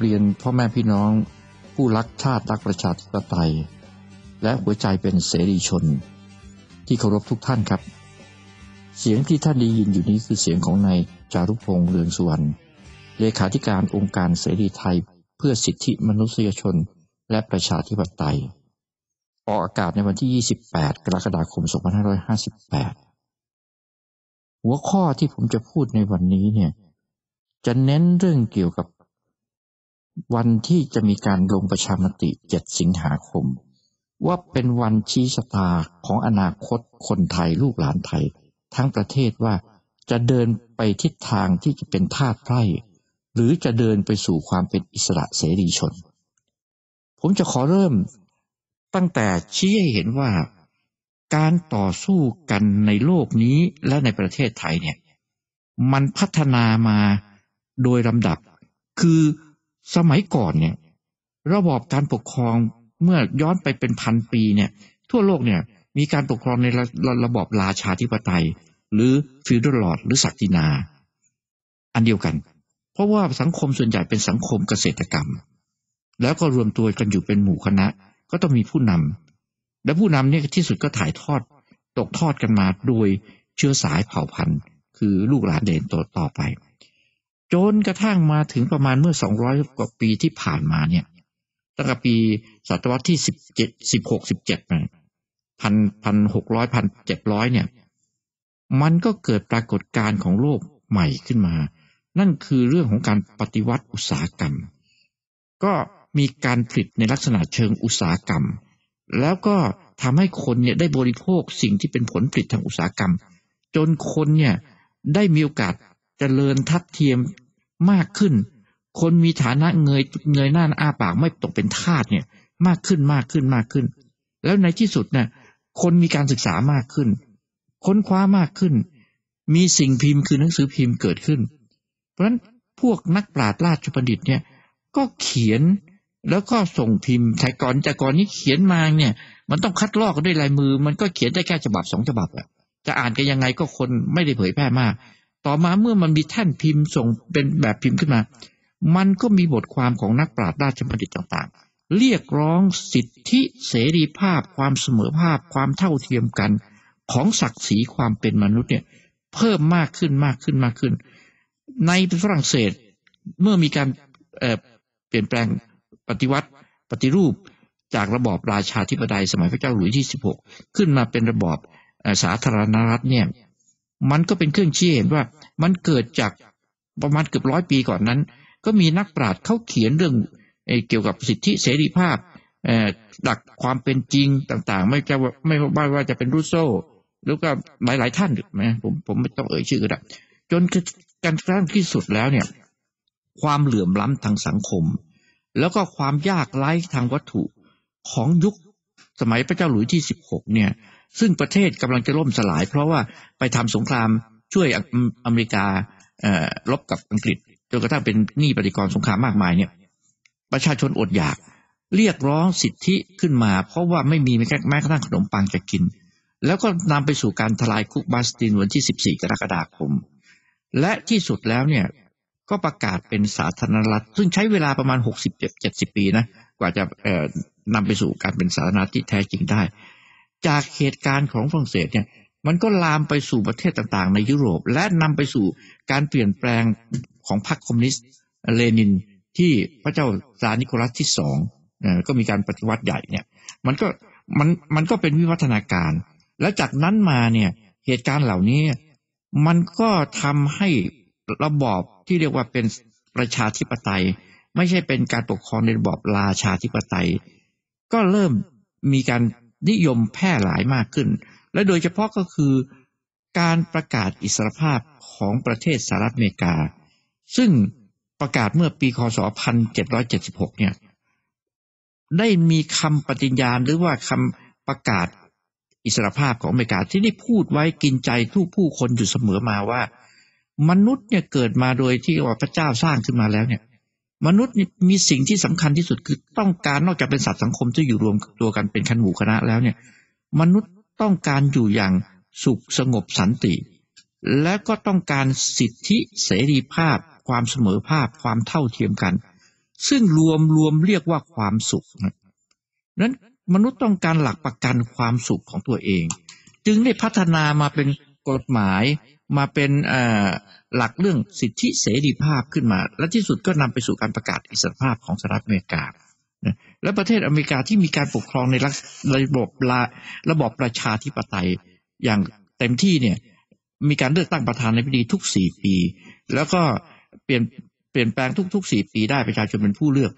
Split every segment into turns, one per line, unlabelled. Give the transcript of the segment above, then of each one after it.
เรียนพ่อแม่พี่น้องผู้รักชาติรักประชาธิปไตยและหัวใจเป็นเสรีชน ที่เคารพทุกท่านครับ เสียงที่ท่านได้ยินอยู่นี้คือเสียงของนายจารุพงษ์เรืองสุวรรณเลขาธิการองค์การเสรีไทย เพื่อสิทธิมนุษยชนและประชาธิปไตย ออกอากาศในวันที่ 28กรกฎาคม2558 หัวข้อที่ผมจะพูดในวันนี้เนี่ยจะเน้นเรื่องเกี่ยวกับวันที่จะมีการลงประชามติเจ็ดสิงหาคม ว่าเป็นวันชี้ชะตาของอนาคตคนไทย ลูกหลานไทย ทั้งประเทศว่าจะเดินไปทิศทางที่จะเป็นทาสไพร่ หรือจะเดินไปสู่ความเป็นอิสระเสรีชน ผมจะขอเริ่ม ตั้งแต่ชี้ให้เห็นว่า การต่อสู้กันในโลกนี้และในประเทศไทยเนี่ย มันพัฒนามาโดยลำดับคือสมัยก่อนเนี่ยระบอบการปกครองเมื่อย้อนไปเป็นพันปีเนี่ยทั่วโลกเนี่ยมีการปกครองในระระระบอบราชาธิปไตย หรือฟิวดอลลอด หรือศักดินา อันเดียวกัน เพราะว่าสังคมส่วนใหญ่เป็นสังคมเกษตรกรรม แล้วก็รวมตัวกันอยู่เป็นหมู่คณะก็ต้องมีผู้นำ และผู้นำเนี่ยที่สุดก็ถ่ายทอด ตกทอดกันมาโดยเชื้อสายเผ่าพันธุ์ คือลูกหลานเด่นตต่อไปจนกระทั่งมาถึงประมาณเมื่อ 200 กว่าปีที่ผ่านมาเนี่ยตั้งแต่ปี ศตวรรษที่ 17 16 17ไปพันพันหกร้อยพันเจ็ดร้อยเนี่ยมันก็เกิดปรากฏการณ์ของโลกใหม่ขึ้นมา นั่นคือเรื่องของการปฏิวัติอุตสาหกรรม ก็มีการผลิตในลักษณะเชิงอุตสาหกรรม แล้วก็ทำให้คนเนี่ยได้บริโภคสิ่งที่เป็นผลผลิตทางอุตสาหกรรม จนคนเนี่ยได้มีโอกาสจเจริญทัดเทียมมากขึ้น คนมีฐานะเงยเงยหน้าอ้าปากไม่ตกเป็นทาสเนี่ยมากขึ้นมากขึ้นมากขึ้น แล้วในที่สุดเนี่ยคนมีการศึกษามากขึ้น ค้นคว้ามากขึ้น มีสิ่งพิมพ์คือหนังสือพิมพ์เกิดขึ้น เพราะฉะนั้นพวกนักปราชญ์ราชบัณฑิตเนี่ย ก็เขียนแล้วก็ส่งพิมพ์แต่ก่อนแต่ก่อนนี้เขียนมาเนี่ย มันต้องคัดลอกด้วยลายมือ มันก็เขียนได้แค่ฉบับสองฉบับอะจะอ่านกันยังไงก็คนไม่ได้เผยแพร่มากต่อมาเมื่อมันมีแท่นพิมพ์ส่งเป็นแบบพิมพ์ขึ้นมา มันก็มีบทความของนักปราชญ์ราชบัณฑิตต่างๆ เรียกร้องสิทธิเสรีภาพ ความเสมอภาพ ความเท่าเทียมกัน ของศักดิ์ศรีความเป็นมนุษย์เนี่ยเพิ่มมากขึ้นมากขึ้นมากขึ้น ในฝรั่งเศสเมื่อมีการเเปลี่ยนแปลงปฏิวัติปฏิรูปจากระบอบราชาธิปไตยสมัยพระเจ้าหลุยส์ที่16ขึ้นมาเป็นระบอบสาธารณรัฐเนี่ยมันก็เป็นเครื่องชี้เห็นว่ามันเกิดจากประมาณเกือบร้อยปีก่อนนั้น ก็มีนักปราชญ์เขาเขียนเรื่องเกี่ยวกับสิทธิเสรีภาพหลักความเป็นจริงต่างๆ ไม่จะไม่ว่าจะเป็นรูโซแล้วก็หลายๆท่านนะผมผมไม่ต้องเอ่ยชื่อก็ได้จนการกระทั่งที่สุดแล้วเนี่ยความเหลื่อมล้ำทางสังคม แล้วก็ความยากไร้ทางวัตถุของยุคสมัยพระเจ้าหลุยที่สิบหกเนี่ยซึ่งประเทศกำลังจะล่มสลายเพราะว่าไปทำสงครามช่วยอเมริการบกับอังกฤษจนกระทั่งเป็นหนี้ปฏิกรสงครามมากมายเนี่ยประชาชนอดอยากเรียกร้องสิทธิขึ้นมา เพราะว่าไม่มีแม้กระทั่งขนมปังจะกิน แล้วก็นำไปสู่การทลายคุกบาสตินวันที่ 14กรกฎาคม และที่สุดแล้วเนี่ยก็ประกาศเป็นสาธารณรัฐซึ่งใช้เวลาประมาณ 6 0 7 0 ปีนะกว่าจะนำไปสู่การเป็นสาธารณรัฐที่แท้จริงได้จากเหตุการณ์ของฝรั่งเศสเนี่ยมันก็ลามไปสู่ประเทศต่างๆ ในยุโรป และนำไปสู่การเปลี่ยนแปลงของพรรคคอมมิวนิสต์เลนินที่พระเจ้าซาร์นิโคลัส ที่สองก็มีการปฏิวัติใหญ่เนี่ยมันก็มันมันก็เป็นวิวัฒนาการ และจากนั้นมาเนี่ย เหตุการณ์เหล่านี้มันก็ทำให้ระบอบที่เรียกว่าเป็นประชาธิปไตย ไม่ใช่เป็นการปกครองในระบอบราชาธิปไตย ก็เริ่มมีการนิยมแพร่หลายมากขึ้น และโดยเฉพาะก็คือการประกาศอิสรภาพของประเทศสหรัฐอเมริกาซึ่งประกาศเมื่อปีคศ1776เนี่ยได้มีคำปฏิญญาณหรือว่าคำประกาศอิสรภาพของอเมริกา ที่ได้พูดไว้กินใจทุกผู้คนอยู่เสมอมาว่า มนุษย์เนี่ยเกิดมาโดยที่ว่าพระเจ้าสร้างขึ้นมาแล้วเนี่ยมนุษย์มีสิ่งที่สำคัญที่สุดคือต้องการนอกจากเป็นสัตว์สังคมที่อยู่รวมตัวกันเป็นคันหมู่คณะแล้วเนี่ยมนุษย์ต้องการอยู่อย่างสุขสงบสันติ และก็ต้องการสิทธิเสรีภาพ ความเสมอภาพ ความเท่าเทียมกัน ซึ่งรวมรวมเรียกว่าความสุขนะนั้นมนุษย์ต้องการหลักประกันความสุขของตัวเอง จึงได้พัฒนามาเป็นกฎหมายมาเป็นหลักเรื่องสิทธิเสรีภาพขึ้นมา และที่สุดก็นำไปสู่การประกาศอิสรภาพของสหรัฐอเมริกา และประเทศอเมริกาที่มีการปกครองในระบบระบอบประชาธิปไตยอย่างเต็มที่เนี่ยมีการเลือกตั้งประธานาธิบดีทุกสี่ปี แล้วก็เปลี่ยนเปลี่ยนแปลงทุกๆสี่ปีได้ประชาชนเป็นผู้เลือก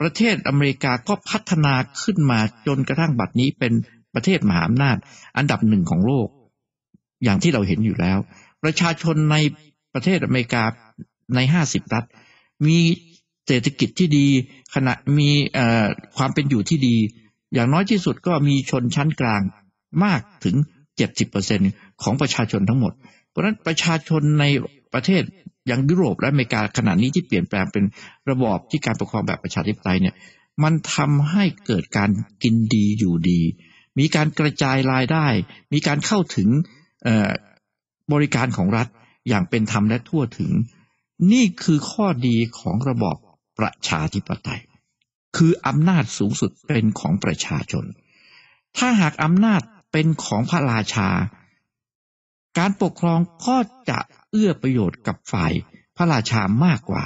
ประเทศอเมริกาก็พัฒนาขึ้นมาจนกระทั่งบัดนี้เป็นประเทศมหาอำนาจอันดับหนึ่งของโลกอย่างที่เราเห็นอยู่แล้วประชาชนในประเทศอเมริกาในห้าสิบรัฐมีเศรษฐกิจที่ดีขณะมีความเป็นอยู่ที่ดี อย่างน้อยที่สุดก็มีชนชั้นกลางมากถึงเจ็ดสิบเปอร์เซ็นของประชาชนทั้งหมด เพราะนั้นประชาชนในประเทศอย่างยุโรปและอเมริกาขณะนี้ที่เปลี่ยนแปลงเป็นระบอบที่การปกครองแบบประชาธิปไตยเนี่ยมันทำให้เกิดการกินดีอยู่ดี มีการกระจายรายได้ มีการเข้าถึงบริการของรัฐอย่างเป็นธรรมและทั่วถึง นี่คือข้อดีของระบอบประชาธิปไตย คืออำนาจสูงสุดเป็นของประชาชน ถ้าหากอำนาจเป็นของพระราชา การปกครองก็จะเอื้อประโยชน์กับฝ่ายพระราชามากกว่า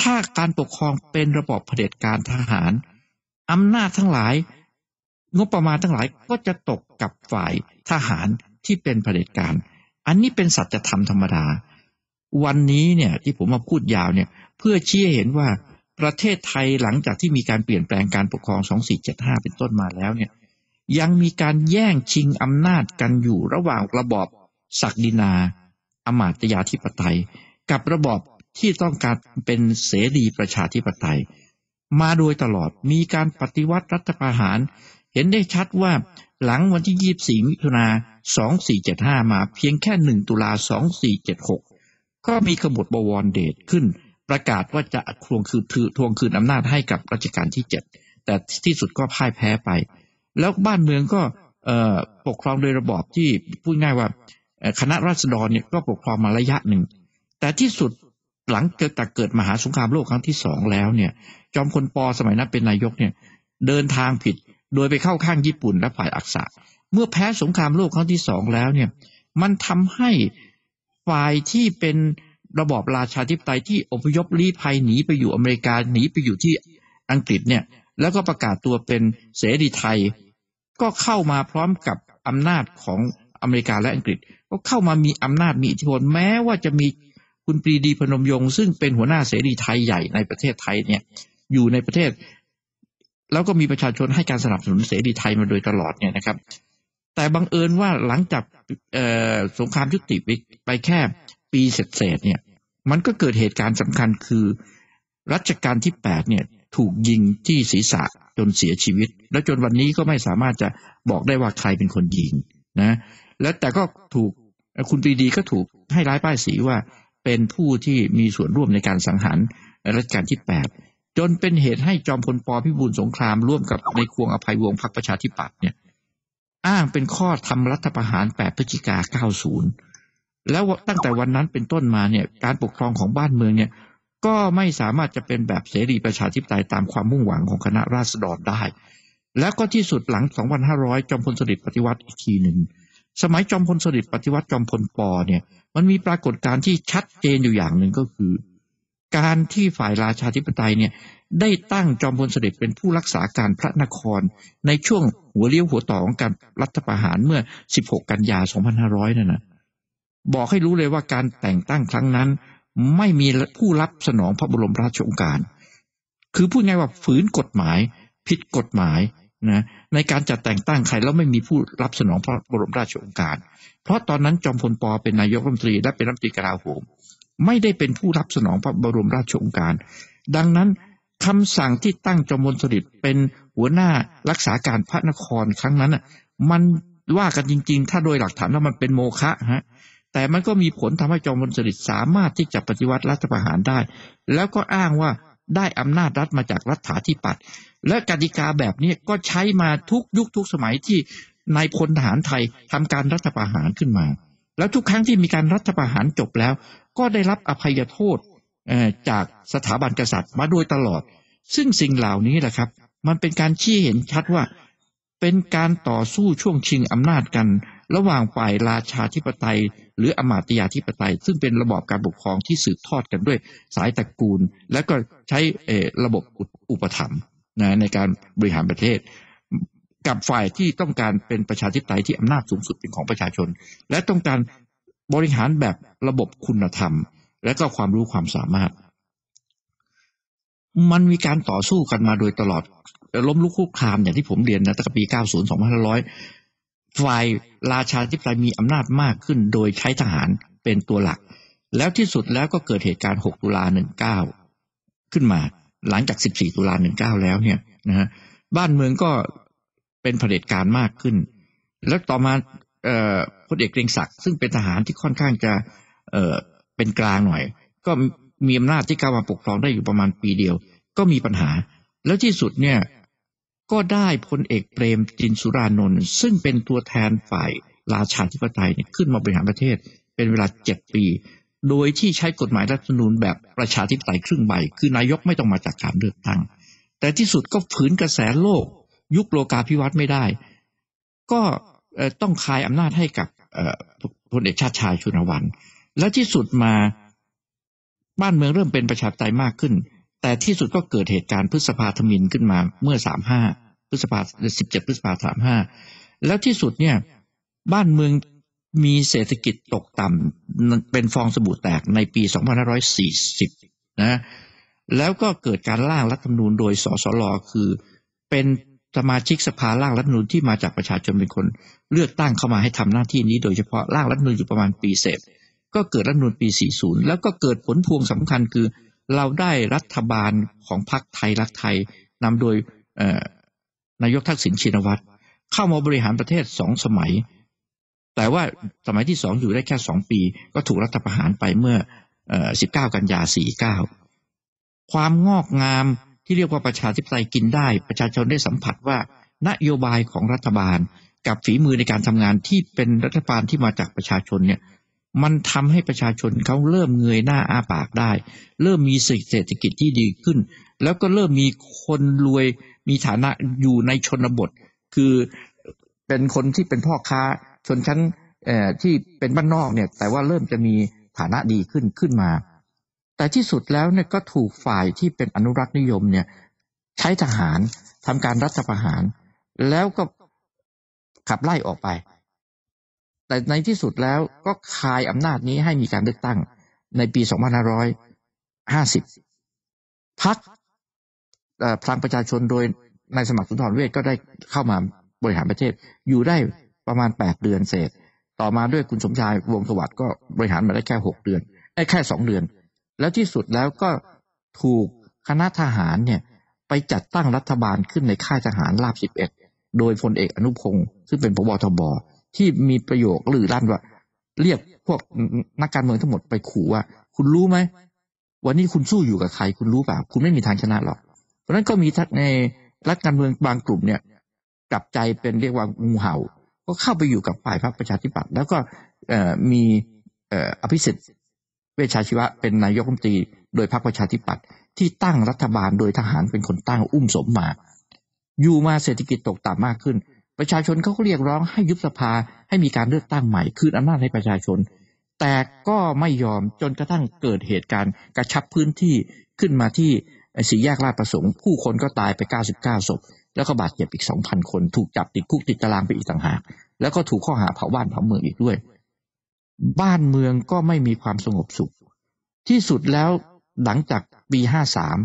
ถ้าการปกครองเป็นระบอบเผด็จการทหาร อำนาจทั้งหลาย งบประมาณทั้งหลายก็จะตกกับฝ่ายทหารที่เป็นเผด็จการอันนี้เป็นสัจธรรมธรรมดา วันนี้เนี่ย ที่ผมมาพูดยาวเนี่ย เพื่อชี้ให้เห็นว่าประเทศไทยหลังจากที่มีการเปลี่ยนแปลงการปกครอง2475 เป็นต้นมาแล้วเนี่ยยังมีการแย่งชิงอำนาจกันอยู่ระหว่างระบอบศักดินาอมาตยาธิปไตย กับระบอบที่ต้องการเป็นเสรีประชาธิปไตยมาโดยตลอดมีการปฏิวัติรัฐประหาร เห็นได้ชัดว่าหลังวันที่24มิถุนา2475 มาเพียงแค่ 1 ตุลา2476 ก็มีขบฏบวรเดชขึ้น ประกาศว่าจะทวงคืนทวงคืนอำนาจให้กับรัชกาลที่ 7 แต่ที่สุดก็พ่ายแพ้ไป แล้วบ้านเมืองก็ปกครองโดยระบอบที่พูดง่ายว่าคณะราษฎรเนี่ยก็ปกครองมาระยะหนึ่ง แต่ที่สุดหลังเกิดตกเกิด มหาสงครามโลกครั้งที่สองแล้วเนี่ย จอมพลปอสมัยนั้นเป็นนายกเนี่ยเดินทางผิดโดยไปเข้าข้างญี่ปุ่นและฝ่ายอักษะ เมื่อแพ้สงครามโลกครั้งที่สองแล้วเนี่ย มันทำให้ฝ่ายที่เป็นระบอบราชาธิปไตยที่อพยพลี้ภัยหนี ไปอยู่อเมริกาหนีไปอยู่ที่อังกฤษเนี่ย แล้วก็ประกาศตัวเป็นเสรีไทย ก็เข้ามาพร้อมกับอำนาจของอเมริกาและอังกฤษ ก็เข้ามามีอำนาจมีอิทธิพลแม้ว่าจะมีคุณปรีดีพนมยงค์ซึ่งเป็นหัวหน้าเสรีไทยใหญ่ในประเทศไทยเนี่ย อยู่ในประเทศแล้วก็มีประชาชนให้การสนับสนุนเสรีไทยมาโดยตลอดเนี่ยนะครับ แต่บังเอิญว่าหลังจากสงครามยุติไปแค่ปีเศษเนี่ย มันก็เกิดเหตุการณ์สำคัญคือรัชกาลที่แปดเนี่ยถูกยิงที่ศีรษะจนเสียชีวิต และจนวันนี้ก็ไม่สามารถจะบอกได้ว่าใครเป็นคนยิงนะ แล้วแต่ก็ถูกคุณปรีดีก็ถูกให้ร้ายป้ายสีว่าเป็นผู้ที่มีส่วนร่วมในการสังหารรัชกาลที่แปดจนเป็นเหตุให้จอมพลปพิบูลสงครามร่วมกับในควงอภัยวงศ์พรรคประชาธิปัตย์เนี่ยอ้างเป็นข้อทำรัฐประหาร8พฤศจิกา90 แล้วตั้งแต่วันนั้นเป็นต้นมาเนี่ยการปกครองของบ้านเมืองเนี่ยก็ไม่สามารถจะเป็นแบบเสรีประชาธิปไตยตามความมุ่งหวังของคณะราษฎรได้ แล้วก็ที่สุดหลัง 2500 จอมพลสฤษดิ์ปฏิวัติอีกทีหนึ่งสมัยจอมพลสฤษดิ์ปฏิวัติจอมพลปอเนี่ยมันมีปรากฏการณ์ที่ชัดเจนอยู่อย่างหนึ่งก็คือการที่ฝ่ายราชาธิปไตยเนี่ยได้ตั้งจอมพลสฤษดิ์เป็นผู้รักษาการพระนคร ในช่วงหัวเลี้ยวหัวต่อของการรัฐประหารเมื่อ 16 กันยา 2500 นั่นนะบอกให้รู้เลยว่าการแต่งตั้งครั้งนั้นไม่มีผู้รับสนองพระบรมราชโองการ คือพูดง่ายว่าฝืนกฎหมายผิดกฎหมายนะในการจัดแต่งตั้งใครแล้วไม่มีผู้รับสนองพระบรมราชโองการ เพราะตอนนั้นจอมพลปอเป็นนายกรัฐมนตรีและเป็นรัฐมนตรีกลาโหมไม่ด้เป็นผู้รับสนองพระบรมราชโองการ ดังนั้นคำสั่งที่ตั้งจอมพลสฤษดิ์เป็นหัวหน้ารักษาการพระนครครั้งนั้นมันว่ากันจริงๆ ถ้าโดยหลักฐานแล้วมันเป็นโมฆะฮะแต่มันก็มีผลทำให้จอมพลสฤษดิ์สามารถที่จะปฏิวัติรัฐประหารได้ แล้วก็อ้างว่าได้อำนาจรัฐมาจากรัฐาธิปัตย์ และกติกาแบบนี้ก็ใช้มาทุกยุคทุกสมัยที่นายพลทหารไทยทำการรัฐประหารขึ้นมา แล้วทุกครั้งที่มีการรัฐประหารจบแล้วก็ได้รับอภัยโทษจากสถาบันกษัตริย์มาโดยตลอด ซึ่งสิ่งเหล่านี้แหละครับ มันเป็นการชี้เห็นชัดว่าเป็นการต่อสู้ช่วงชิงอำนาจกัน ระหว่างฝ่ายราชาธิปไตย หรืออมาตยาธิปไตย ซึ่งเป็นระบอบการปกครองที่สืบทอดกันด้วย สายตระกูล และก็ใช้ระบบอุปถัมภ์ในการบริหารประเทศ กับฝ่ายที่ต้องการเป็นประชาธิปไตยที่อำนาจสูงสุดเป็นของประชาชน และต้องการบริหารแบบระบบคุณธรรม และก็ความรู้ความสามารถ มันมีการต่อสู้กันมาโดยตลอดล้มลุกคลุกคามอย่างที่ผมเรียนนะตั้งแต่ปี 90 2500 ฝ่ายราชาธิปไตยมีอำนาจมากขึ้น โดยใช้ทหารเป็นตัวหลัก แล้วที่สุดแล้วก็เกิดเหตุการณ์ 6 ตุลา 19 ขึ้นมา หลังจาก 14 ตุลา 19 แล้วเนี่ยนะฮะบ้านเมืองก็เป็นเผด็จการมากขึ้น แล้วต่อมาพลเอกเกรียงศักดิ์ซึ่งเป็นทหารที่ค่อนข้างจะเเป็นกลางหน่อย ก็มีอำนาจที่เข้ามาปกครองได้อยู่ประมาณปีเดียว ก็มีปัญหา แล้วที่สุดเนี่ยก็ได้พลเอกเปรมจินสุรานนท์ซึ่งเป็นตัวแทนฝ่ายราชาธิปไตยเนี่ยขึ้นมาบริหารประเทศ เป็นเวลาเจ็ดปี โดยที่ใช้กฎหมายรัฐธรรมนูญแบบประชาธิปไตยครึ่งใบคือนายกไม่ต้องมาจากการเลือกตั้งแต่ที่สุดก็ฝืนกระแสโลก ยุคโลกาภิวัตน์ไม่ได้ ก็ต้องคายอำนาจให้กับพลเอกชาติชายชุนวัน และที่สุดมาบ้านเมืองเริ่มเป็นประชาธิปไตยมากขึ้น แต่ที่สุดก็เกิดเหตุการณ์พฤษภาธมินขึ้นมาเมื่อสามห้าพฤษภาสิบเจ็ดพฤษภาสามห้า แล้วที่สุดเนี่ยบ้านเมืองมีเศรษฐกิจตกต่ำเป็นฟองสบู่แตกในปี 2540นะ แล้วก็เกิดการล่างรัฐธรรมนูญโดยสสลคือเป็นสมาชิกสภาร่างรัฐมนูญที่มาจากประชาชนเป็นคน เลือกตั้งเข้ามาให้ทำหน้าที่นี้โดยเฉพาะ ร่างรัฐมนูญอยู่ประมาณปีเศษ ก็เกิดรัฐมนูญปี 40 แล้วก็เกิดผลพวงสำคัญคือเราได้รัฐบาลของพรรคไทย รักไทยนำโดยนายกทักษิณชินวัตรเข้ามาบริหารประเทศสองสมัย แต่ว่าสมัยที่สองอยู่ได้แค่สองปี ก็ถูกรัฐประหารไปเมื่อ19 กันยา 49 ความงอกงามที่เรียกว่าประชาธิปไตยกินได้ประชาชนได้สัมผัสว่า นโยบายของรัฐบาล กับฝีมือในการทำงานที่เป็นรัฐบาลที่มาจากประชาชนเนี่ยมันทำให้ประชาชนเขาเริ่มเงยหน้าอาปากได้ เริ่มมีเศรษฐกิจที่ดีขึ้น แล้วก็เริ่มมีคนรวยมีฐานะอยู่ในชนบท คือเป็นคนที่เป็นพ่อค้า ชนชั้นที่เป็นบ้านนอกเนี่ยแต่ว่าเริ่มจะมีฐานะดีขึ้นขึ้นมาแต่ที่สุดแล้วเนี่ยก็ถูกฝ่ายที่เป็นอนุรักษ์นิยมเนี่ย ใช้ทหารทำการรัฐประหาร แล้วก็ขับไล่ออกไป แต่ในที่สุดแล้วก็คายอำนาจนี้ให้มีการเลือกตั้ง ในปี 2550พักพลังประชาชนโดยนายสมัครสุนทรเวชก็ได้เข้ามาบริหารประเทศ อยู่ได้ประมาณ 8 เดือนเศษ ต่อมาด้วยคุณสมชายวงสวัสดิ์ก็บริหารมาได้แค่ 6เดือนแค่2เดือนแล้วที่สุดแล้วก็ถูกคณะทหารเนี่ย ไปจัดตั้งรัฐบาลขึ้นในค่ายทหารราบสิบเอ็ดโดยพลเอกอนุพงศ์ซึ่งเป็นพบทบที่มีประโยคหรือลั่นว่า เรียกพวกนักการเมืองทั้งหมดไปขู่ว่า คุณรู้ไหม วันนี้คุณสู้อยู่กับใครคุณรู้เปล่าคุณไม่มีทางชนะหรอก เพราะนั้นก็มีทัในรัฐการเมืองบางกลุ่มเนี่ยกลับใจเป็นเรียกว่างูเห่า ก็เข้าไปอยู่กับฝ่ายพรรคประชาธิปัตย์แล้วก็มีอภิสิทธิ์เวชชาชีวะเป็นนายกรัฐมนตรี โดยพรรคประชาธิปัตย์ที่ตั้งรัฐบาลโดยทหารเป็นคนตั้งอุ้มสมมา อยู่มาเศรษฐกิจตกต่ำมากขึ้น ประชาชนเขาก็เรียกร้องให้ยุบสภาให้มีการเลือกตั้งใหม่คืนอำนาจให้ประชาชน แต่ก็ไม่ยอมจนกระทั่งเกิดเหตุการณ์กระชับพื้นที่ขึ้นมาที่สีแยกราชประสงค์ ผู้คนก็ตายไป99ศพแล้วก็บาดเจ็บอีก2,000คน ถูกจับติดคุกติดตารางไปอีกต่างหากแล้วก็ถูกข้อหาเผาบ้านเผาเมืองอีกด้วยบ้านเมืองก็ไม่มีความสงบสุข ที่สุดแล้วหลังจากปีห้าสาม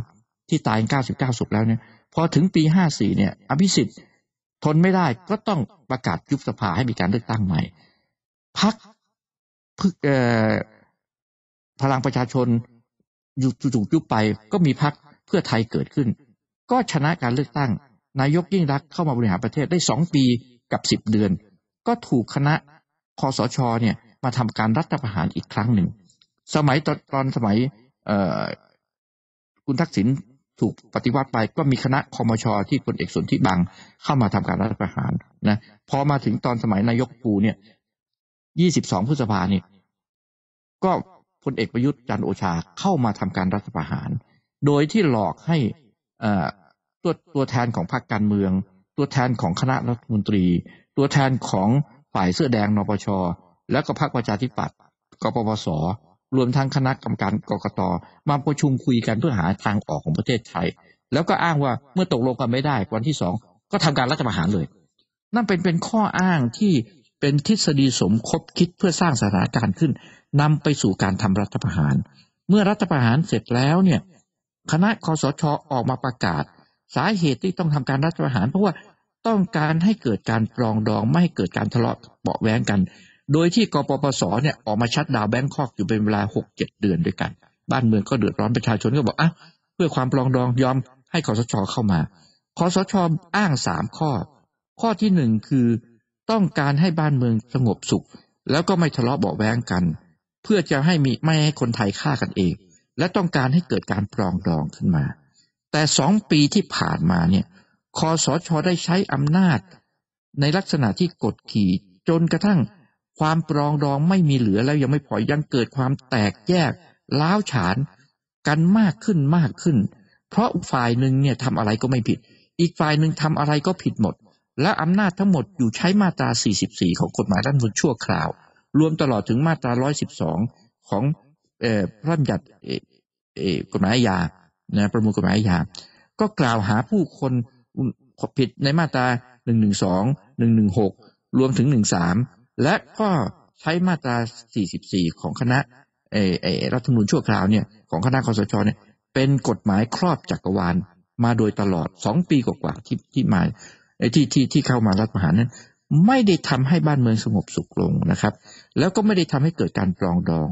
ที่ตายเก้าสิบเก้าศพแล้วเนี่ย พอถึงปีห้าสี่เนี่ยอภิสิทธิ์ทนไม่ได้ก็ต้องประกาศยุบสภาให้มีการเลือกตั้งใหม่ พักพึกพลังประชาชนอยู่จุกยุบไป ก็มีพักเพื่อไทยเกิดขึ้น ก็ชนะการเลือกตั้ง นายกยิ่งรักเข้ามาบริหารประเทศได้สองปีกับสิบเดือน ก็ถูกคณะคอสชเนี่ยมาทำการรัฐประหารอีกครั้งหนึ่ง สมัยตอนตอนสมัยเอคุณทักษิณถูกปฏิวัติไป ก็มีคณะคอมชอที่พลเอกสนธิบังเข้ามาทำการรัฐประหารนะ พอมาถึงตอนสมัยนายกปูเนี่ย ยี่สิบสองพฤษภาเนี่ย ก็พลเอกประยุทธ์จันโอชาเข้ามาทำการรัฐประหาร โดยที่หลอกให้ตัวตัวแทนของพรรคการเมือง ตัวแทนของคณะรัฐมนตรี ตัวแทนของฝ่ายเสื้อแดงนปชแล้วก็พรรคประชาธิปัตย์ กปปส รวมทั้งคณะกรรมการกรกต มาประชุมคุยกันเพื่อหาทางออกของประเทศไทย แล้วก็อ้างว่าเมื่อตกลงกันไม่ได้ วันที่สองก็ทำการรัฐประหารเลย นั่นเป็นเป็นข้ออ้างที่เป็นทฤษฎีสมคบคิดเพื่อสร้างสถานการณ์ขึ้น นำไปสู่การทำรัฐประหาร เมื่อรัฐประหารเสร็จแล้วเนี่ย คณะคอสชออกมาประกาศ สาเหตุที่ต้องทำการรัฐประหาร เพราะว่าต้องการให้เกิดการปรองดองไม่ให้เกิดการทะเลาะเบาแว้งกันโดยที่กปปสเนี่ยออกมาชัดดาวแบงคอกอยู่เป็นเวลาหกเจ็ดเดือนด้วยกัน บ้านเมืองก็เดือดร้อนประชาชนก็บอกอ่ะเพื่อความปลองดองยอมให้คอสชเข้ามาคอสชอ้างสามข้อ ข้อที่หนึ่งคือ ต้องการให้บ้านเมืองสงบสุข แล้วก็ไม่ทะเลาะเบาแวงกัน เพื่อจะให้มีไม่ให้คนไทยฆ่ากันเอง และต้องการให้เกิดการปลองดองขึ้นมา แต่สองปีที่ผ่านมาเนี่ยคอสชได้ใช้อำนาจ ในลักษณะที่กดขี่จนกระทั่งความปรองดองไม่มีเหลือแล้วยังไม่พอยังเกิดความแตกแยกล้าวฉานกันมากขึ้นมากขึ้น เพราะฝ่ายหนึ่งเนี่ยทำอะไรก็ไม่ผิด อีกฝ่ายหนึ่งทำอะไรก็ผิดหมด และอำนาจทั้งหมดอยู่ใช้มาตรา 44 ของกฎหมายด้านบนชั่วคราว รวมตลอดถึงมาตรา 112 ของพระราชบัญญัติกฎหมายยานะประมวลกฎหมายยาาก็กล่าวหาผู้คนผิดในมาตรา112 116รวมถึง13และก็ใช้มาตรา 44 ของคณะรัฐธรรมนูญชั่วคราวเนี่ยของคณะคอสชเนี่ยเป็นกฎหมายครอบจักรวาลมาโดยตลอดสองปีกว่าที่ที่มาที่ที่ที่เข้ามารัฐประหารนั้น ไม่ได้ทำให้บ้านเมืองสงบสุขลงนะครับ แล้วก็ไม่ได้ทำให้เกิดการปลองดอง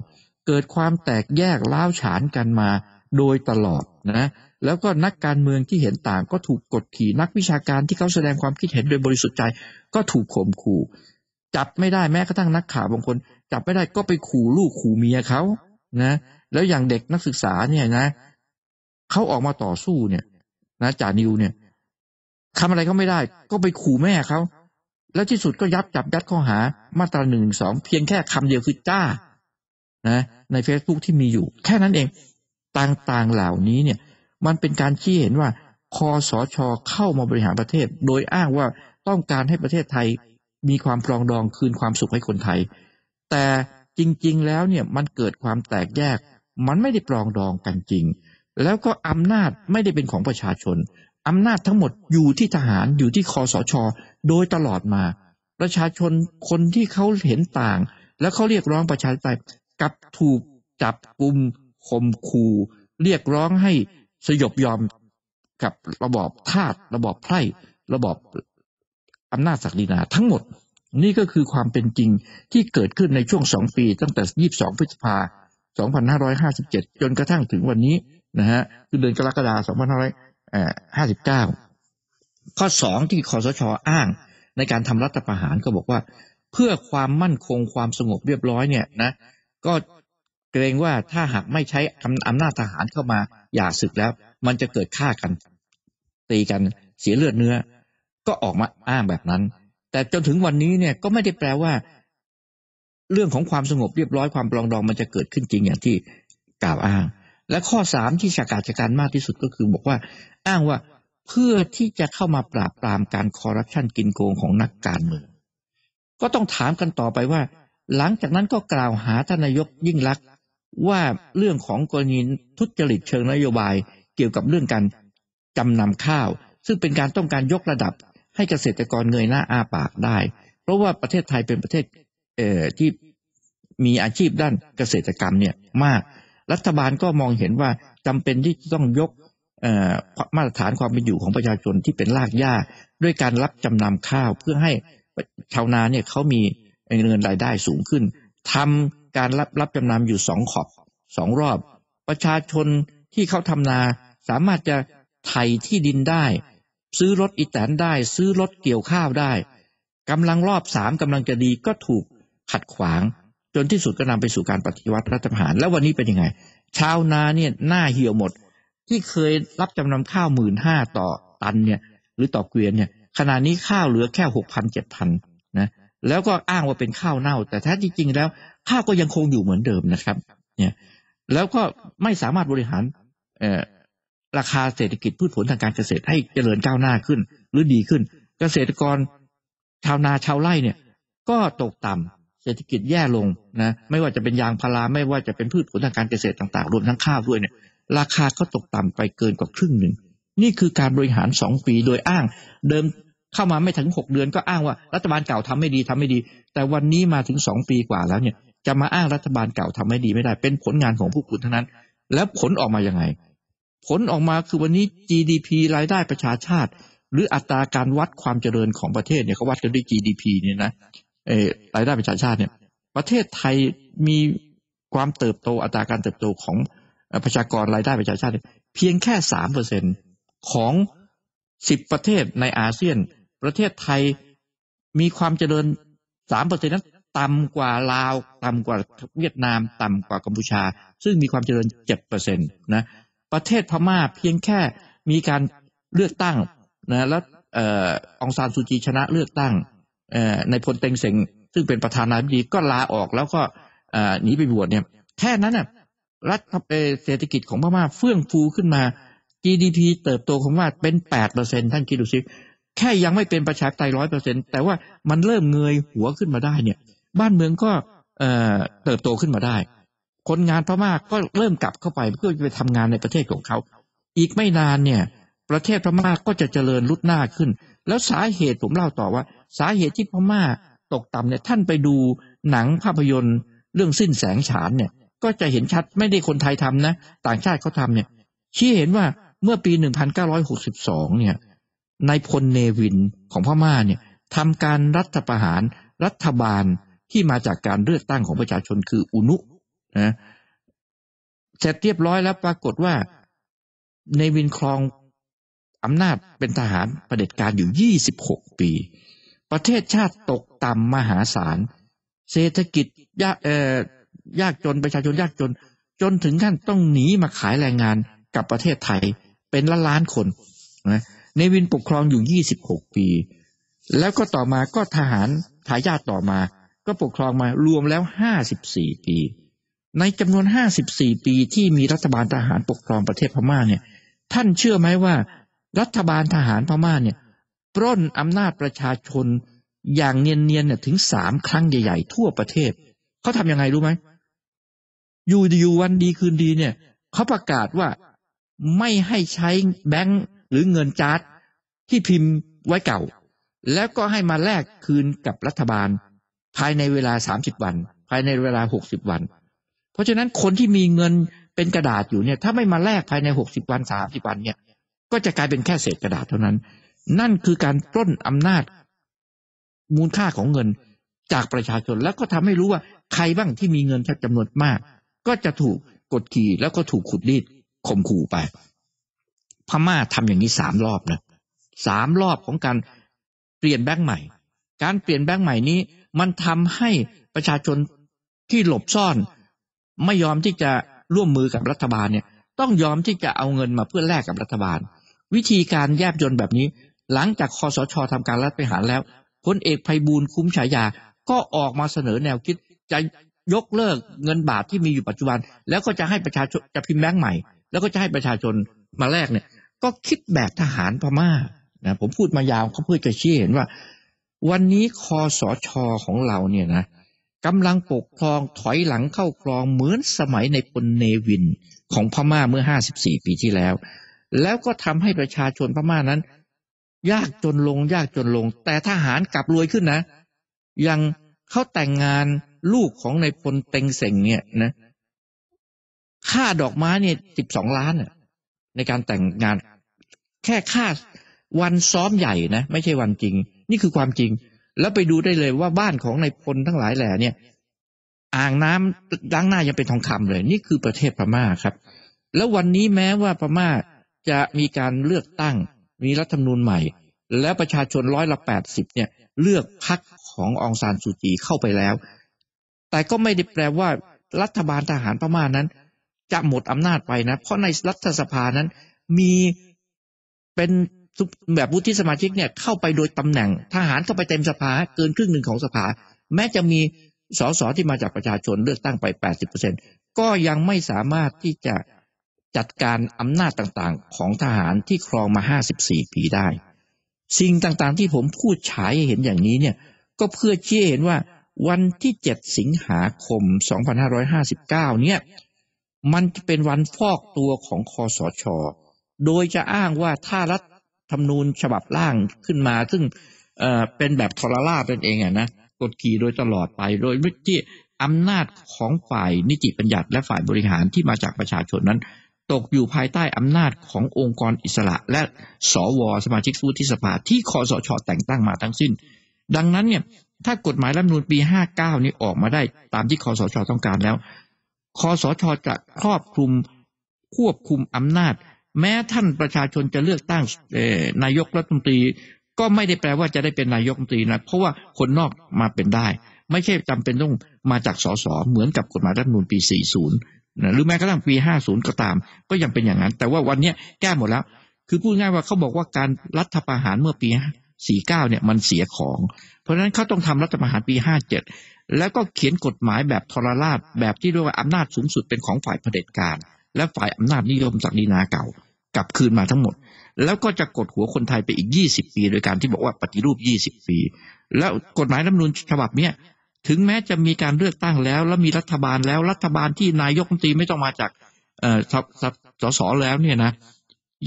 เกิดความแตกแยกล้าวฉานกันมาโดยตลอดนะแล้วก็นักการเมืองที่เห็นต่าง ก็ถูกกดขี่นักวิชาการที่เขาแสดงความคิดเห็นโดยบริสุทธิ์ใจก็ถูกข่มขู่จับไม่ได้แม้กระทั่งนักข่าวบางคนจับไม่ได้ก็ไปขู่ลูกขู่เมียเขานะ แล้วอย่างเด็กนักศึกษาเนี่ยนะเขาออกมาต่อสู้เนี่ยนะจ่านิวเนี่ยทำอะไรเขาไม่ได้ก็ไปขู่แม่เขาแล้วที่สุดก็ยับจับยัดข้อหามาตราหนึ่งสองเพียงแค่คำเดียวคือจ้านะ ใน Facebook ที่มีอยู่ แค่นั้นเอง ต่างๆเหล่านี้เนี่ย มันเป็นการชี้เห็นว่า คอสอชอเข้ามาบริหารประเทศ โดยอ้างว่าต้องการให้ประเทศไทยมีความปลองดองคืนความสุขให้คนไทย แต่จริงๆ แล้วเนี่ยมันเกิดความแตกแยก มันไม่ได้ปลองดองกันจริง แล้วก็อำนาจไม่ได้เป็นของประชาชน อำนาจทั้งหมดอยู่ที่ทหารอยู่ที่คอสช โดยตลอดมา ประชาชนคนที่เขาเห็นต่าง แล้วเขาเรียกร้องประชาธิปไตยกับถูกจับกุ่มข่มขู่เรียกร้องให้สยบยอมกับระบอบทาสระบอบไพร่ระบอบอำนาจศักดินาทั้งหมดนี่ก็คือความเป็นจริงที่เกิดขึ้นในช่วงสองปีตั้งแต่ 22 พฤษภา2557 จนกระทั่งถึงวันนี้นะฮะคือเดือนกรกฎาคม2559 ข้อ 2 ที่คอสชอ้างในการทำรัฐประหารก็บอกว่า เพื่อความมั่นคงความสงบเรียบร้อยเนี่ยนะ ก็เกรงว่าถ้าหากไม่ใช้อำนาจทหารเข้ามา อย่าศึกแล้วมันจะเกิดฆ่ากัน ตีกันเสียเลือดเนื้อก็ออกมาอ้างแบบนั้น แต่จนถึงวันนี้เนี่ยก็ไม่ได้แปลว่า เรื่องของความสงบเรียบร้อยความปลองดองมันจะเกิดขึ้นจริงอย่างที่กล่าวอ้าง และข้อสามที่ฉากาจการมากที่สุดก็คือบอกว่าอ้างว่าเพื่อที่จะเข้ามาปราบปรามการคอร์รัปชันกินโกงของนักการเมืองก็ต้องถามกันต่อไปว่า หลังจากนั้นก็กล่าวหาท่านนายกยิ่งลักษณ์ว่าเรื่องของกรณีทุจริตเชิงนโยบาย เกี่ยวกับเรื่องการจำนำข้าว ซึ่งเป็นการต้องการยกระดับให้เกษตรกรเงยหน้าอาปากได้ เพราะว่าประเทศไทยเป็นประเทศที่มีอาชีพด้านเกษตรกรรมเนี่ยมากรัฐบาลก็มองเห็นว่าจำเป็นที่จะต้องยกมาตรฐานความเป็นอยู่ของประชาชนที่เป็นรากหญ้าด้วยการรับจำนำข้าวเพื่อให้ชาวนาเนี่ยเขามีเงินรายได้สูงขึ้น ทำการรับรับจำนำอยู่สองขอบสองรอบ ประชาชนที่เขาทำนาสามารถจะไถ่ที่ดินได้ซื้อรถอีแตนได้ ซื้อรถเกี่ยวข้าวได้กำลังรอบสามกำลังจะดีก็ถูกขัดขวางจนที่สุดก็นำไปสู่การปฏิวัติรัฐประหารแล้ววันนี้เป็นยังไง ชาวนาเนี่ยหน้าเหี่ยวหมดที่เคยรับจำนำข้าวหมื่นห้าต่อตันเนี่ย หรือต่อเกวียนเนี่ยขณะนี้ข้าวเหลือแค่หกพันเจ็ดพันนะแล้วก็อ้างว่าเป็นข้าวเน่า แต่แท้จริงแล้ว ข้าวก็ยังคงอยู่เหมือนเดิมนะครับเนี่ยแล้วก็ไม่สามารถบริหารราคาเศรษฐกิจพืชผลทางการเกษตรให้เจริญก้าวหน้าขึ้นหรือดีขึ้น เกษตรกร ชาวนาชาวไร่เนี่ยก็ตกต่ำเศรษฐกิจแย่ลงนะไม่ว่าจะเป็นยางพาราไม่ว่าจะเป็นพืชผลทางการเกษตรต่างๆรวมทั้งข้าวด้วยเนี่ยราคาก็ตกต่ำไปเกินกว่าครึ่งหนึ่งนี่คือการบริหารสองปีโดยอ้าง เดิมเข้ามาไม่ถึงหกเดือนก็อ้างว่า รัฐบาลเก่าทำไม่ดีทำไม่ดี แต่วันนี้มาถึงสองปีกว่าแล้วเนี่ย จะมาอ้างรัฐบาลเก่าทำไม่ดีไม่ได้เป็นผลงานของผู้คุณเท่านั้น แล้วผลออกมายังไงผลออกมาคือวันนี้ GDP รายได้ประชาชาติ หรืออัตราการวัดความเจริญของประเทศเนี่ยเขาวัดกันด้วย GDP เนี่ยนะเออรายได้ประชาชาติเนี่ย ประเทศไทยมีความเติบโตอัตราการเติบโตของประชากรรายได้ประชาชาติ เพียงแค่สามเปอร์เซ็นของสิบประเทศในอาเซียน ประเทศไทยมีความเจริญสามเปอร์เซ็นนั้นต่ำกว่าลาวต่ำกว่าเวียดนามต่ำกว่ากัมพูชา ซึ่งมีความเจริญเจ็ดเปอร์เซ็นตนะประเทศพม่าเพียงแค่มีการเลือกตั้งนะแล้วองซานซูจีชนะเลือกตั้ง ในพลเต็งเสงซึ่งเป็นประธานาธิบดีก็ลาออกแล้วก็หนีไปบวชเนี่ยแค่นั้นน่ะรัฐเศรษฐกิจของพม่าเฟื่องฟูขึ้นมา GDP เติบโตของว่าเป็นแปดเปอร์เซ็นท่านคิดดูสิแค่ยังไม่เป็นประชาธิปไตยร้อยเปอร์เซ็นแต่ว่ามันเริ่มเงยหัวขึ้นมาได้เนี่ยบ้านเมืองก็เติบโตขึ้นมาได้คนงานพม่ากก็เริ่มกลับเข้าไปเพื่อจะไปทำงานในประเทศของเขา อีกไม่นานเนี่ยประเทศพม่ากก็จะเจริญรุดหน้าขึ้น แล้วสาเหตุผมเล่าต่อว่า สาเหตุที่พม่าตกต่ำเนี่ยท่านไปดูหนังภาพยนตร์ เรื่องสิ้นแสงฉานเนี่ยก็จะเห็นชัดไม่ได้คนไทยทำนะ ต่างชาติเขาทาเนี่ยชี้เห็นว่าเมื่อปี 1962 เนี่ยนายพลเนวินของพม่าเนี่ยทำการรัฐประหารรัฐบาลที่มาจากการเลือกตั้งของประชาชนคืออุนุนะเสร็จเรียบร้อยแล้วปรากฏว่าในวินครองอำนาจเป็นทหารประเด็จการอยู่ 26 ปี ประเทศชาติตกต่ำมหาศาลเศรษฐกิจยากเอ่อยากจนประชาชนยากจน จนถึงขั้นต้องหนีมาขายแรงงานกับประเทศไทย เป็นล้านล้านคนนะในวินปกครองอยู่ 26 ปี แล้วก็ต่อมาก็ทหารทายาทต่อมา ก็ปกครองมารวมแล้ว 54 ปีในจำนวน 54 ปีที่มีรัฐบาลทหารปกครองประเทศพม่าเนี่ย ท่านเชื่อไหมว่า รัฐบาลทหารพม่าเนี่ยปล้นอำนาจประชาชนอย่างเนียนๆเนี่ยถึงสามครั้งใหญ่ๆทั่วประเทศ เขาทำยังไงรู้ไหม อยู่ดีวันดีคืนดีเนี่ยเขาประกาศว่าไม่ให้ใช้แบงก์หรือเงินจาร์ดที่พิมพ์ไว้เก่า แล้วก็ให้มาแลกคืนกับรัฐบาล ภายในเวลาสามสิบวัน ภายในเวลาหกสิบวันเพราะฉะนั้นคนที่มีเงินเป็นกระดาษอยู่เนี่ย ถ้าไม่มาแลกภายในหกสิบวันสามสิบวันเนี่ย ก็จะกลายเป็นแค่เศษกระดาษเท่านั้น นั่นคือการปล้นอำนาจ มูลค่าของเงินจากประชาชนแล้วก็ทำให้รู้ว่า ใครบ้างที่มีเงินจำนวนมาก ก็จะถูกกดขี่แล้วก็ถูกขุดรีดข่มขู่ไปพม่าทำอย่างนี้สามรอบนะสามรอบของการเปลี่ยนแบงค์ใหม่ การเปลี่ยนแบงค์ใหม่นี้ มันทำให้ประชาชนที่หลบซ่อนไม่ยอมที่จะร่วมมือกับรัฐบาลเนี่ย ต้องยอมที่จะเอาเงินมาเพื่อแลกกับรัฐบาล วิธีการแยบยนแบบนี้ หลังจากคอสช ทำการรัฐประหารแล้วพลเอกไพบูลคุ้มฉายา ก็ออกมาเสนอแนวคิดจะยกเลิกเงินบาทที่มีอยู่ปัจจุบัน แล้วก็จะให้ประชาชนจะพิมพ์แบงค์ใหม่แล้วก็จะให้ประชาชนมาแลกเนี่ย ก็คิดแบบทหารพม่านะผมพูดมายาวเขาเพื่อจะชี้เห็นว่า วันนี้คอสชของเราเนี่ยนะกำลังปกครองถอยหลังเข้าคลองเหมือนสมัยในุนเนวิน ของพม่าเมื่อ 54 ปีที่แล้ว แล้วก็ทำให้ประชาชนพม่านั้น ยากจนลง ยากจนลง แต่ทหารกลับรวยขึ้นนะยังเขาแต่งงานลูกของในพลเต็งเสงเนี่ยนะค่าดอกไม้เนี่ย 12 ล้านในการแต่งงานแค่ค่าวันซ้อมใหญ่นะไม่ใช่วันจริง นี่คือความจริงแล้วไปดูได้เลยว่าบ้านของในพลทั้งหลายแหล่เนี่ย อ่างน้ำล้างหน้ายังเป็นทองคำเลย นี่คือประเทศพม่าครับ แล้ววันนี้แม้ว่าพม่าจะมีการเลือกตั้ง มีรัฐธรรมนูญใหม่ และประชาชนร้อยละแปดสิบเนี่ย เลือกพักขององซานสุจี เข้าไปแล้ว แต่ก็ไม่ได้แปลว่ารัฐบาลทหารพม่านั้น จะหมดอำนาจไปนะ เพราะในรัฐสภานั้น มีเป็นแบบวุฒิสมาชิกเนี่ยเข้าไปโดยตำแหน่ง ทหารเข้าไปเต็มสภาเกินครึ่งหนึ่งของสภา แม้จะมีสสที่มาจากประชาชนเลือกตั้งไป 80%ก็ยังไม่สามารถที่จะจัดการอำนาจต่างๆของทหารที่ครองมา 54 ปีได้ สิ่งต่างๆที่ผมพูดฉายเห็นอย่างนี้เนี่ยก็เพื่อเชี่อเห็นว่าวันที่ 7 สิงหาคม 2559เนี่ยมันจะเป็นวันฟอกตัวของคอสชโดยจะอ้างว่าถ้ารัฐธรรมนูญฉบับร่างขึ้นมา ซึ่งเอ่อเป็นแบบทรราชนั่นเองอ่ะนะกดขี่โดยตลอดไปโดยมที่อำนาจของฝ่ายนิติบัญญัติและฝ่ายบริหารที่มาจากประชาชนนั้น ตกอยู่ภายใต้อำนาจขององค์กรอิสระ และสวสมาชิกสุธิสภาที่คอสชอแต่งตั้งมาทั้งสิ้น ดังนั้นเนี่ยถ้ากฎหมายรัฐมนูลปี 59 นี้ออกมาได้ตามที่คอสชอต้องการแล้วคอสชอจะครอบคลุมควบคุมอำนาจแม้ท่านประชาชนจะเลือกตั้งนายกรัฐมนตรี ก็ไม่ได้แปลว่าจะได้เป็นนายกรัฐมนตรีนะเพราะว่าคนนอกมาเป็นได้ ไม่ใช่จำเป็นต้องมาจากสสเหมือนกับกฎหมายรัฐมนูลปี 40นะหรือแม้กระทั่งปี 50 ก็ตาม ก็ยังเป็นอย่างนั้น แต่ว่าวันนี้แก้หมดแล้ว คือพูดง่ายว่าเขาบอกว่าการรัฐประหารเมื่อปี 49เนี่ยมันเสียของ เพราะฉะนั้นเขาต้องทำรัฐประหารปี57แล้วก็เขียนกฎหมายแบบทรราชแบบที่เรียกว่าอำนาจสูงสุดเป็นของฝ่ายเผด็จการ และฝ่ายอำนาจนิยมจากดินาเก่ากลับคืนมาทั้งหมด แล้วก็จะกดหัวคนไทยไปอีก 20ปีโดยการที่บอกว่าปฏิรูป 20ปี แล้วกฎหมายรัฐมนูญฉบับเนี้ยถึงแม้จะมีการเลือกตั้งแล้ว แล้วมีรัฐบาลแล้วรัฐบาลที่นายกรัฐมนตรีไม่ต้องมาจากสสแล้วเนี่ยนะ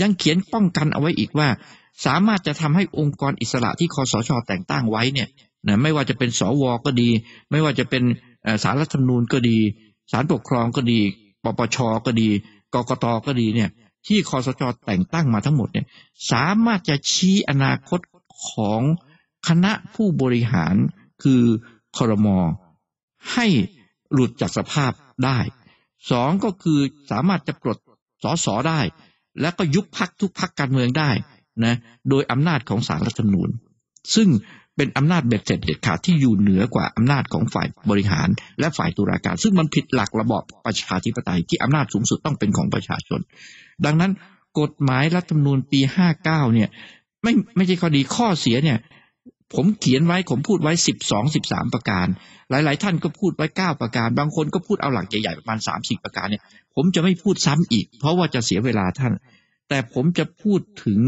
ยังเขียนป้องกันเอาไว้อีกว่า สามารถจะทำให้องค์กรอิสระที่คอสชอแต่งตั้งไว้เนี่ยนะไม่ว่าจะเป็นสวก็ดี ไม่ว่าจะเป็นสารรัฐธรรมนูญก็ดีสารปกครองก็ดีปปช ก็ดี กกตก็ดีเนี่ยที่คอสชอแต่งตั้งมาทั้งหมดเนี่ยสามารถจะชี้อนาคตของคณะผู้บริหารคือคอรมอให้หลุดจากสภาพได้สองก็คือสามารถจะปลดสอสอได้ และก็ยุบพักทุกพักการเมืองได้นะโดยอำนาจของสารรัฐธรรมนูญซึ่งเป็นอำนาจเบ็ดเสร็จเด็ดขาดที่อยู่เหนือกว่าอำนาจของฝ่ายบริหาร และฝ่ายตุลาการซึ่งมันผิดหลักระบอบประชาธิปไตย ที่อำนาจสูงสุดต้องเป็นของประชาชน ดังนั้นกฎหมายรัฐธรรมนูญปี 59เนี่ยไม่ไม่ใช่ข้อดีข้อเสียเนี่ยผมเขียนไว้ผมพูดไว้สิบสองสิบสามประการ หลายๆ ท่านก็พูดไว้เก้าประการ บางคนก็พูดเอาหลักใหญ่ๆประมาณสามสประการเนี่ยผมจะไม่พูดซ้ำอีก เพราะว่าจะเสียเวลาท่าน แต่ผมจะพูดถึง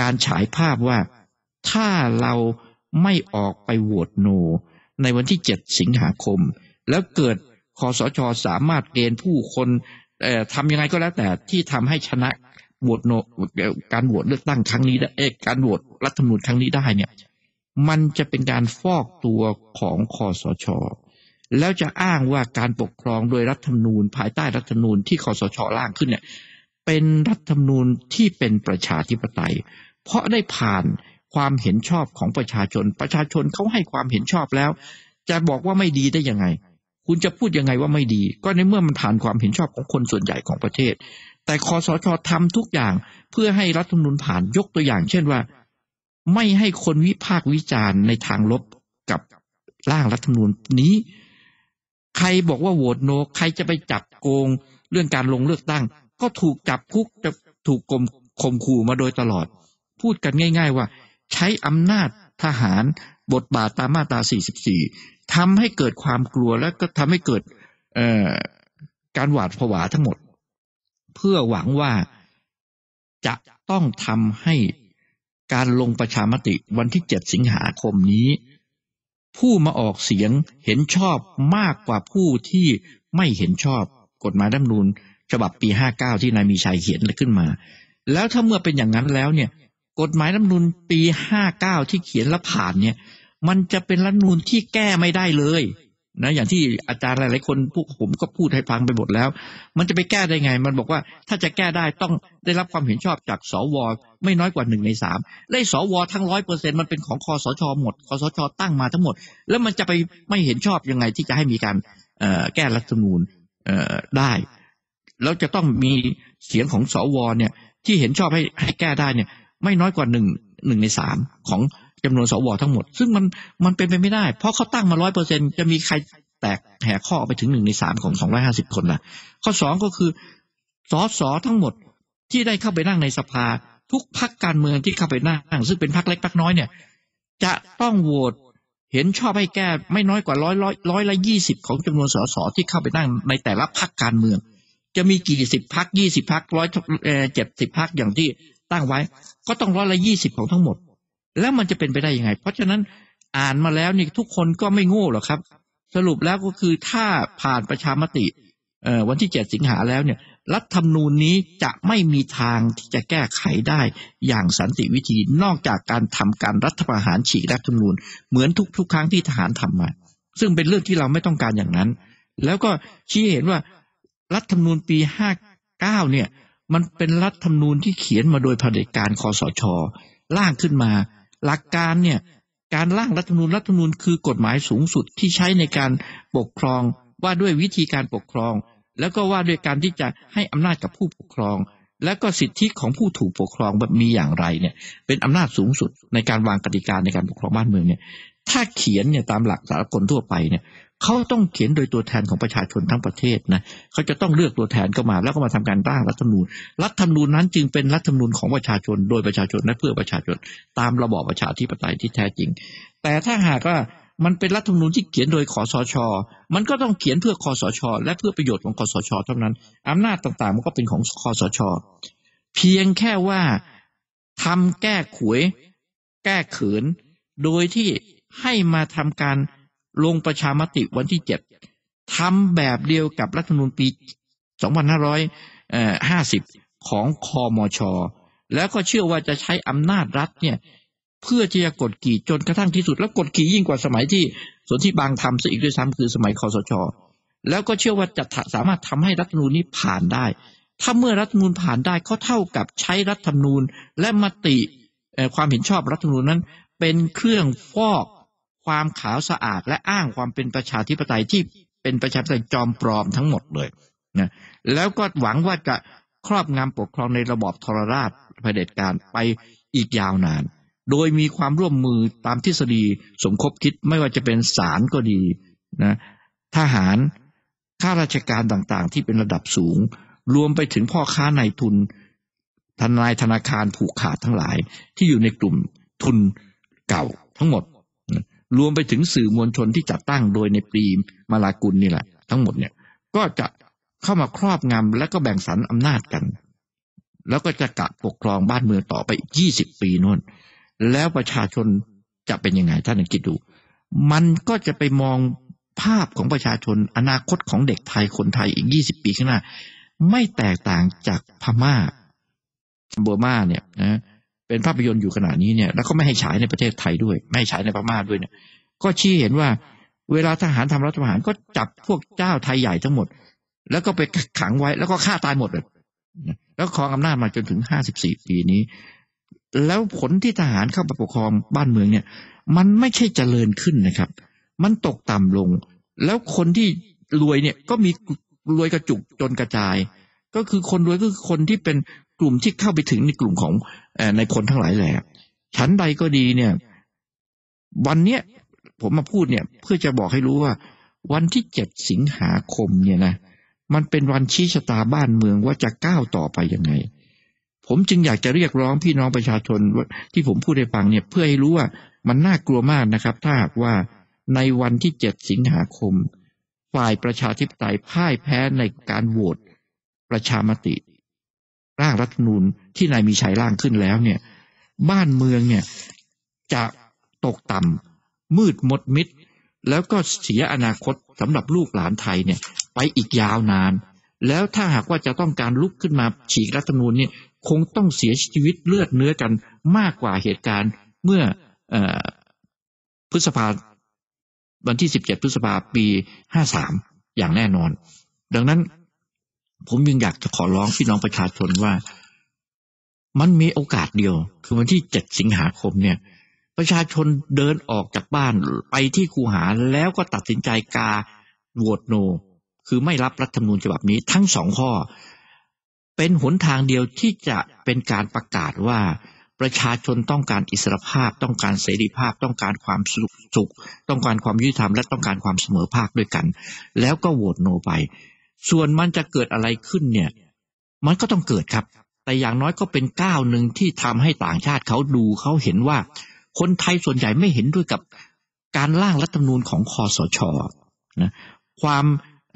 การฉายภาพว่าถ้าเราไม่ออกไปโหวตโนในวันที่ 7 สิงหาคม แล้วเกิดคอสชสามารถเกณฑ์ผู้คนทำยังไงก็แล้วแต่ที่ทำให้ชนะโหวตโนการโหวตเลือกตั้งครั้งนี้ไเอการโหวตรัฐธรรมนูญครั้งนี้ได้เนี่ยมันจะเป็นการฟอกตัวของคอสชแล้วจะอ้างว่าการปกครองโดยรัฐธรรมนูญภายใต้รัฐธรรมนูญที่คอสชร่างขึ้นเนี่ยเป็นรัฐธรรมนูญที่เป็นประชาธิปไตย เพราะได้ผ่านความเห็นชอบของประชาชน ประชาชนเขาให้ความเห็นชอบแล้ว จะบอกว่าไม่ดีได้ยังไง คุณจะพูดยังไงว่าไม่ดี ก็ในเมื่อมันผ่านความเห็นชอบของคนส่วนใหญ่ของประเทศ แต่คอสชอทำทุกอย่าง เพื่อให้รัฐธรรมนูญผ่านยกตัวอย่าง เช่นว่า ไม่ให้คนวิพากษ์วิจารณ์ในทางลบกับร่างรัฐธรรมนูญนี้ ใครบอกว่าโหวตโนใครจะไปจับโกง เรื่องการลงเลือกตั้ง ก็ถูกจับคุกจะถูกกลมข่มขู่มาโดยตลอด พูดกันง่าย ๆ ว่าใช้อำนาจทหารบทบาทตามมาตรา 44ทำให้เกิดความกลัวและก็ทำให้เกิดการหวาดผวาทั้งหมด เพื่อหวังว่าจะต้องทำให้การลงประชามติวันที่ 7 สิงหาคมนี้ ผู้มาออกเสียงเห็นชอบมากกว่าผู้ที่ไม่เห็นชอบกฎหมายดั้มนูนฉบับปี 59 ที่นายมีชัยเขียนขึ้นมา แล้วถ้าเมื่อเป็นอย่างนั้นแล้วเนี่ยกฎหมายรัฐนูลปีห้าเก้าที่เขียนและผ่านเนี่ย มันจะเป็นรัฐนูลที่แก้ไม่ได้เลยนะอย่างที่อาจารย์หลายๆ คนพวกผมก็พูดให้ฟังไปหมดแล้ว มันจะไปแก้ได้ไง มันบอกว่าถ้าจะแก้ได้ต้องได้รับความเห็นชอบจากสวไม่น้อยกว่าหนึ่งในสามได้สวทั้งร้อยเปอร์เซ็นมันเป็นของคอสชหมดคอสชตั้งมาทั้งหมดแล้วมันจะไปไม่เห็นชอบยังไง ที่จะให้มีการแก้รัฐมนูลได้แล้วจะต้องมีเสียงของสวเนี่ย ที่เห็นชอบให้ให้แก้ได้เนี่ยไม่น้อยกว่าหนึ่งหนึ่งในสามของจำนวนสวทั้งหมด ซึ่งมันมันเป็นไปไม่ได้ เพราะเขาตั้งมาร้อยเปอร์เซ็นจะมีใครแตกแหกข้อไปถึงหนึ่งในสามของสองร้อยห้าสิบคนนะข้อสองก็คือสอสอทั้งหมดที่ได้เข้าไปนั่งในสภาทุกพักการเมืองที่เข้าไปนั่งซึ่งเป็นพักเล็กพักน้อยเนี่ย จะต้องโหวตเห็นชอบให้แก้ ไม่น้อยกว่าร้อยร้อยร้อยละยี่สิบของจำนวนสสที่เข้าไปนั่งในแต่ละพักการเมือง จะมีกี่สิบพักยี่สิบพักร้อยเจ็ดสิบพักอย่างที่ตั้งไว้ก็ต้องร้อยละยี่สิบของทั้งหมด แล้วมันจะเป็นไปได้ยังไง เพราะฉะนั้นอ่านมาแล้วนี่ทุกคนก็ไม่โง่หรอกครับ สรุปแล้วก็คือถ้าผ่านประชามติวันที่เจ็ดสิงหาแล้วเนี่ย รัฐธรรมนูญนี้จะไม่มีทางที่จะแก้ไขได้ อย่างสันติวิธีนอกจากการทำการรัฐประหารฉีกรัฐธรรมนูญเหมือนทุกๆ ครั้งที่ทหารทำมาซึ่งเป็นเรื่องที่เราไม่ต้องการอย่างนั้น แล้วก็ชี้เห็นว่ารัฐธรรมนูญปีห้าเก้าเนี่ยมันเป็นรัฐธรรมนูญที่เขียนมาโดยเผด็จการคอสช ร่างขึ้นมา หลักการเนี่ย การร่างรัฐธรรมนูญรัฐธรรมนูญคือกฎหมายสูงสุดที่ใช้ในการปกครอง ว่าด้วยวิธีการปกครอง แล้วก็ว่าด้วยการที่จะให้อำนาจกับผู้ปกครอง และก็สิทธิของผู้ถูกปกครองมีอย่างไรเนี่ย เป็นอำนาจสูงสุดในการวางกติกาในการปกครองบ้านเมืองเนี่ย ถ้าเขียนเนี่ยตามหลักสากลทั่วไปเนี่ยเขาต้องเขียนโดยตัวแทนของประชาชนทั้งประเทศนะ เขาจะต้องเลือกตัวแทนเข้ามา แล้วก็มาทำการร่างรัฐธรรมนูญรัฐธรรมนูญนั้นจึงเป็นรัฐธรรมนูญของประชาชนโดยประชาชนและเพื่อประชาชนตามระบอบประชาธิปไตยที่แท้จริง แต่ถ้าหากว่ามันเป็นรัฐธรรมนูญที่เขียนโดยคอสช มันก็ต้องเขียนเพื่อคอสช และเพื่อประโยชน์ของคอสช เท่านั้น อำนาจต่างๆ มันก็เป็นของคอสช เพียงแค่ว่าทำแก้ขวยแก้เขินโดยที่ให้มาทำการลงประชามติวันที่เจ็ดทำแบบเดียวกับรัฐธรรมนูญปี 2550 ของคอมช แล้วก็เชื่อว่าจะใช้อำนาจรัฐเนี่ยเพื่อที่จะกดขี่จนกระทั่งที่สุดแล้วกดขี่ยิ่งกว่าสมัยที่ สนที่บางทำซะอีกด้วยซ้ำคือสมัยคอสช แล้วก็เชื่อว่าจะสามารถทำให้รัฐธรรมนูญนี้ผ่านได้ ถ้าเมื่อรัฐธรรมนูญผ่านได้ก็เท่ากับใช้รัฐธรรมนูญและมติความเห็นชอบรัฐธรรมนูญนั้นเป็นเครื่องฟอกความขาวสะอาดและอ้างความเป็นประชาธิปไตยที่เป็นประชาธิปไตยจอมปลอมทั้งหมดเลยนะแล้วก็หวังว่าจะครอบงำปกครองในระบอบทรราชเผด็จการไปอีกยาวนาน โดยมีความร่วมมือตามทฤษฎีสมคบคิดไม่ว่าจะเป็นศาลก็ดีนะทหารข้าราชการต่างๆที่เป็นระดับสูงรวมไปถึงพ่อค้านายทุนทนายธนาคารผูกขาดทั้งหลายที่อยู่ในกลุ่มทุนเก่าทั้งหมดรวมไปถึงสื่อมวลชนที่จัดตั้งโดยในปีมาลากุลนี่แหละ ทั้งหมดเนี่ย ก็จะเข้ามาครอบงำและก็แบ่งสรรอำนาจกัน แล้วก็จะกะปกครองบ้านเมืองต่อไปอีกยี่สิบปีนู่นแล้วประชาชนจะเป็นยังไง ท่านคิดดู มันก็จะไปมองภาพของประชาชนอนาคตของเด็กไทยคนไทยอีกยี่สิบปีข้างหน้า ไม่แตกต่างจากพม่าบัวมาเนี่ยนะเป็นภาพยนตร์อยู่ขนาดนี้เนี่ยแล้วก็ไม่ให้ฉายในประเทศไทยด้วย ไม่ให้ฉายในพม่าด้วยเนี่ย ก็ชี้เห็นว่า เวลาทหารทำรัฐประหารก็จับพวกเจ้าไทยใหญ่ทั้งหมด แล้วก็ไปขังไว้แล้วก็ฆ่าตายหมดเลยแล้วครองอำนาจมาจนถึงห้าสิบสี่ปีนี้ แล้วผลที่ทหารเข้าไปปกครองบ้านเมืองเนี่ย มันไม่ใช่เจริญขึ้นนะครับ มันตกต่ำลง แล้วคนที่รวยเนี่ยก็มีรวยกระจุกจนกระจาย ก็คือคนรวยก็คือคนที่เป็นกลุ่มที่เข้าไปถึงในกลุ่มของในคนทั้งหลายแหละ ชั้นใดก็ดีเนี่ย วันเนี้ยผมมาพูดเนี่ย เพื่อจะบอกให้รู้ว่า วันที่เจ็ดสิงหาคมเนี่ยนะ มันเป็นวันชี้ชะตาบ้านเมืองว่าจะก้าวต่อไปยังไง ผมจึงอยากจะเรียกร้องพี่น้องประชาชนที่ผมพูดให้ฟังเนี่ยเพื่อให้รู้ว่ามันน่ากลัวมากนะครับถ้าหากว่าในวันที่เจ็ดสิงหาคม ฝ่ายประชาธิปไตยพ่ายแพ้ในการโหวตประชามติร่างรัฐธรรมนูญที่นายมีชัยร่างขึ้นแล้วเนี่ย บ้านเมืองเนี่ยจะตกต่ำมืดมดมิด แล้วก็เสียอนาคตสำหรับลูกหลานไทยเนี่ย ไปอีกยาวนาน แล้วถ้าหากว่าจะต้องการลุกขึ้นมาฉีกรัฐมนูลเนี่ย คงต้องเสียชีวิตเลือดเนื้อกันมากกว่าเหตุการณ์เมื่ออพฤษภาวันที่สิบเจ็ดพฤษภาปีห้าสามอย่างแน่นอน ดังนั้นผมยังอยากจะขอร้องพี่น้องประชาชนว่ามันมีโอกาสเดียวคือวันที่เจ็ดสิงหาคมเนี่ย ประชาชนเดินออกจากบ้านไปที่คูหาแล้วก็ตัดสินใจกาโหวตโน คือไม่รับรัฐธรรมนูญฉบับนี้ทั้งสองข้อ เป็นหนทางเดียวที่จะเป็นการประกาศว่า ประชาชนต้องการอิสรภาพ ต้องการเสรีภาพ ต้องการความสุขสุขต้องการความยุติธรรม และต้องการความเสมอภาคด้วยกัน แล้วก็โหวตโนไป ส่วนมันจะเกิดอะไรขึ้นเนี่ย มันก็ต้องเกิดครับแต่อย่างน้อยก็เป็นก้าวหนึ่งที่ทำให้ต่างชาติเขาดูเขาเห็นว่าคนไทยส่วนใหญ่ไม่เห็นด้วยกับการร่างรัฐธรรมนูญของคอสช นะความ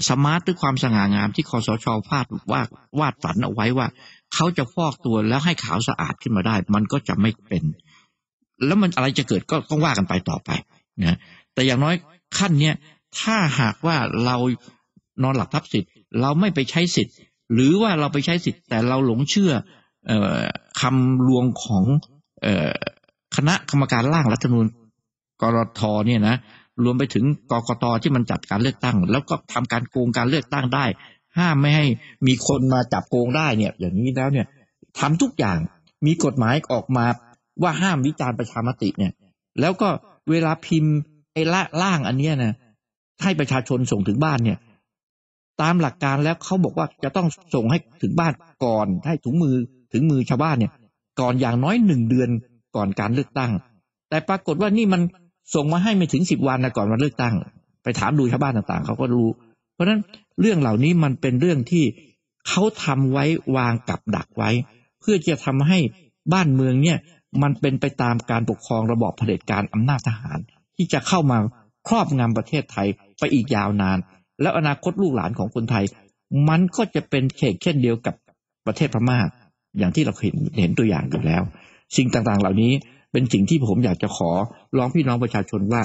สมาร์ทหรือความสง่างามที่คอสชพาดว่าดวาดฝันเอาไว้ว่าเขาจะฟอกตัวแล้วให้ขาวสะอาดขึ้นมาได้ มันก็จะไม่เป็น แล้วมันอะไรจะเกิดก็ต้องว่ากันไปต่อไปนะแต่อย่างน้อยขั้นเนี้ย ถ้าหากว่าเรานอนหลับทับสิทธิ์ เราไม่ไปใช้สิทธิ์หรือว่าเราไปใช้สิทธิ์แต่เราหลงเชื่ออคำลวงของคณะกรรมการร่างรัฐธรรมนูญกรทเนี่ยนะรวมไปถึงกกตที่มันจัดการเลือกตั้ง แล้วก็ทำการโกงการเลือกตั้งได้ ห้ามไม่ให้มีคนมาจับโกงได้เนี่ย อย่างนี้แล้วเนี่ยทำทุกอย่างมีกฎหมายออกมาว่าห้ามวิจารณ์ประชามติเนี่ย แล้วก็เวลาพิมพ์ไอ้ละล่างอันเนี้ยนะให้ประชาชนส่งถึงบ้านเนี่ยตามหลักการแล้วเขาบอกว่าจะต้องส่งให้ถึงบ้านก่อนให้ถุงมือถึงมือชาวบ้านเนี่ยก่อนอย่างน้อยหนึ่งเดือนก่อนการเลือกตั้ง แต่ปรากฏว่านี่มันส่งมาให้ไม่ถึงสิบวันนะก่อนวันเลือกตั้ง ไปถามดูชาวบ้านต่างๆเขาก็รู้เพราะฉะนั้นเรื่องเหล่านี้มันเป็นเรื่องที่เขาทำไว้วางกับดักไว้ เพื่อจะทำให้บ้านเมืองเนี่ยมันเป็นไปตามการปกครองระบอบเผด็จการอำนาจทหาร ที่จะเข้ามาครอบงำประเทศไทยไปอีกยาวนานแล้วอนาคตลูกหลานของคนไทย มันก็จะเป็นเขตเช่นเดียวกับประเทศพม่าอย่างที่เราเห็นเห็นตัวอย่างอยู่แล้ว สิ่งต่างๆ เหล่านี้เป็นสิ่งที่ผมอยากจะขอร้องพี่น้องประชาชนว่า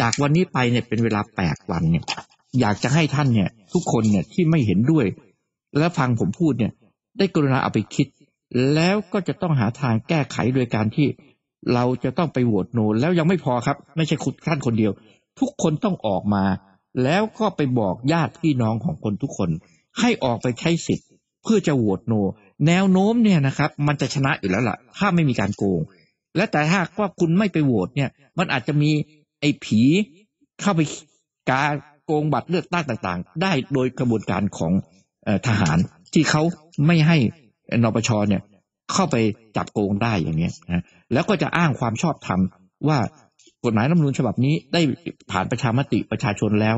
จากวันนี้ไปเนี่ยเป็นเวลาแปดวันเนี่ยอยากจะให้ท่านเนี่ย ทุกคนเนี่ยที่ไม่เห็นด้วย และฟังผมพูดเนี่ย ได้กรุณาเอาไปคิด แล้วก็จะต้องหาทางแก้ไขโดยการที่ เราจะต้องไปโหวตโนแล้วยังไม่พอครับไม่ใช่คุณท่านคนเดียว ทุกคนต้องออกมาแล้วก็ไปบอกญาติพี่น้องของคนทุกคน ให้ออกไปใช้สิทธิ์เพื่อจะโหวตโน แนวโน้มเนี่ยนะครับ มันจะชนะอยู่แล้วล่ะถ้าไม่มีการโกง และแต่หากว่าคุณไม่ไปโหวตเนี่ย มันอาจจะมีไอ้ผีเข้าไปการโกงบัตรเลือกตั้งต่างๆ ได้โดยกระบวนการของทหารที่เขาไม่ให้นปชเนี่ยเข้าไปจับโกงได้อย่างเนี้ยนะแล้วก็จะอ้างความชอบธรรมว่ากฎหมายรัฐมนูญฉบับนี้ได้ผ่านประชามติประชาชนแล้ว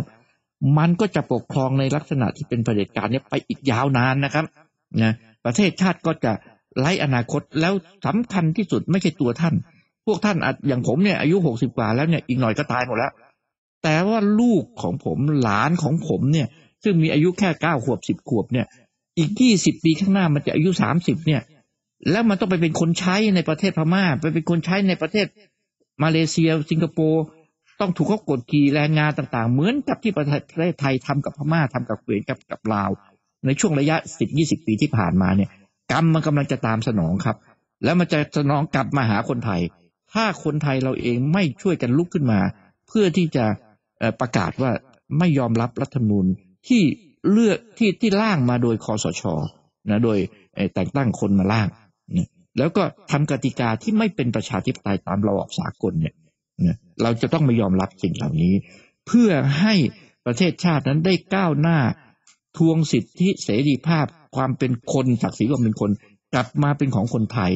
มันก็จะปกครองในลักษณะที่เป็นเผด็จการเนี่ยไปอีกยาวนานนะครับนะประเทศชาติก็จะไร้อนาคตแล้วสำคัญที่สุดไม่ใช่ตัวท่าน พวกท่านอย่างผมเนี่ยอายุหกสิบกว่า แล้วเนี่ยอีกหน่อยก็ตายหมดแล้ว แต่ว่าลูกของผมหลานของผมเนี่ยซึ่งมีอายุแค่เก้าขวบสิบขวบเนี่ย อีกยี่สิบปีข้างหน้ามันจะอายุสามสิบเนี่ย แล้วมันต้องไปเป็นคนใช้ในประเทศพมา่า ไปเป็นคนใช้ในประเทศมาเลเซียสิงคโปร์ ต้องถูกเขากดขี่แรงงานต่าง ๆ เหมือนกับที่ประเทศไทยทำกับพม่าทำกับเวียดนามกับลาว ในช่วงระยะสิบยี่สิบปีที่ผ่านมาเนี่ยกรรมมันกำลังจะตามสนองครับ แล้วมันจะสนองกลับมาหาคนไทย ถ้าคนไทยเราเองไม่ช่วยกันลุกขึ้นมา เพื่อที่จะประกาศว่าไม่ยอมรับรัฐธรรมนูญที่เลือกที่ที่ร่างมาโดยคอสชนะโดยแต่งตั้งคนมาล่างแล้วก็ทำกติกาที่ไม่เป็นประชาธิปไตยตามระบอบสากลเนี่ย เราจะต้องไม่ยอมรับสิ่งเหล่านี้ เพื่อให้ประเทศชาตินั้นได้ก้าวหน้า ทวงสิทธิเสรีภาพ ความเป็นคนศักดิ์ศรีความเป็นคน กลับมาเป็นของคนไทย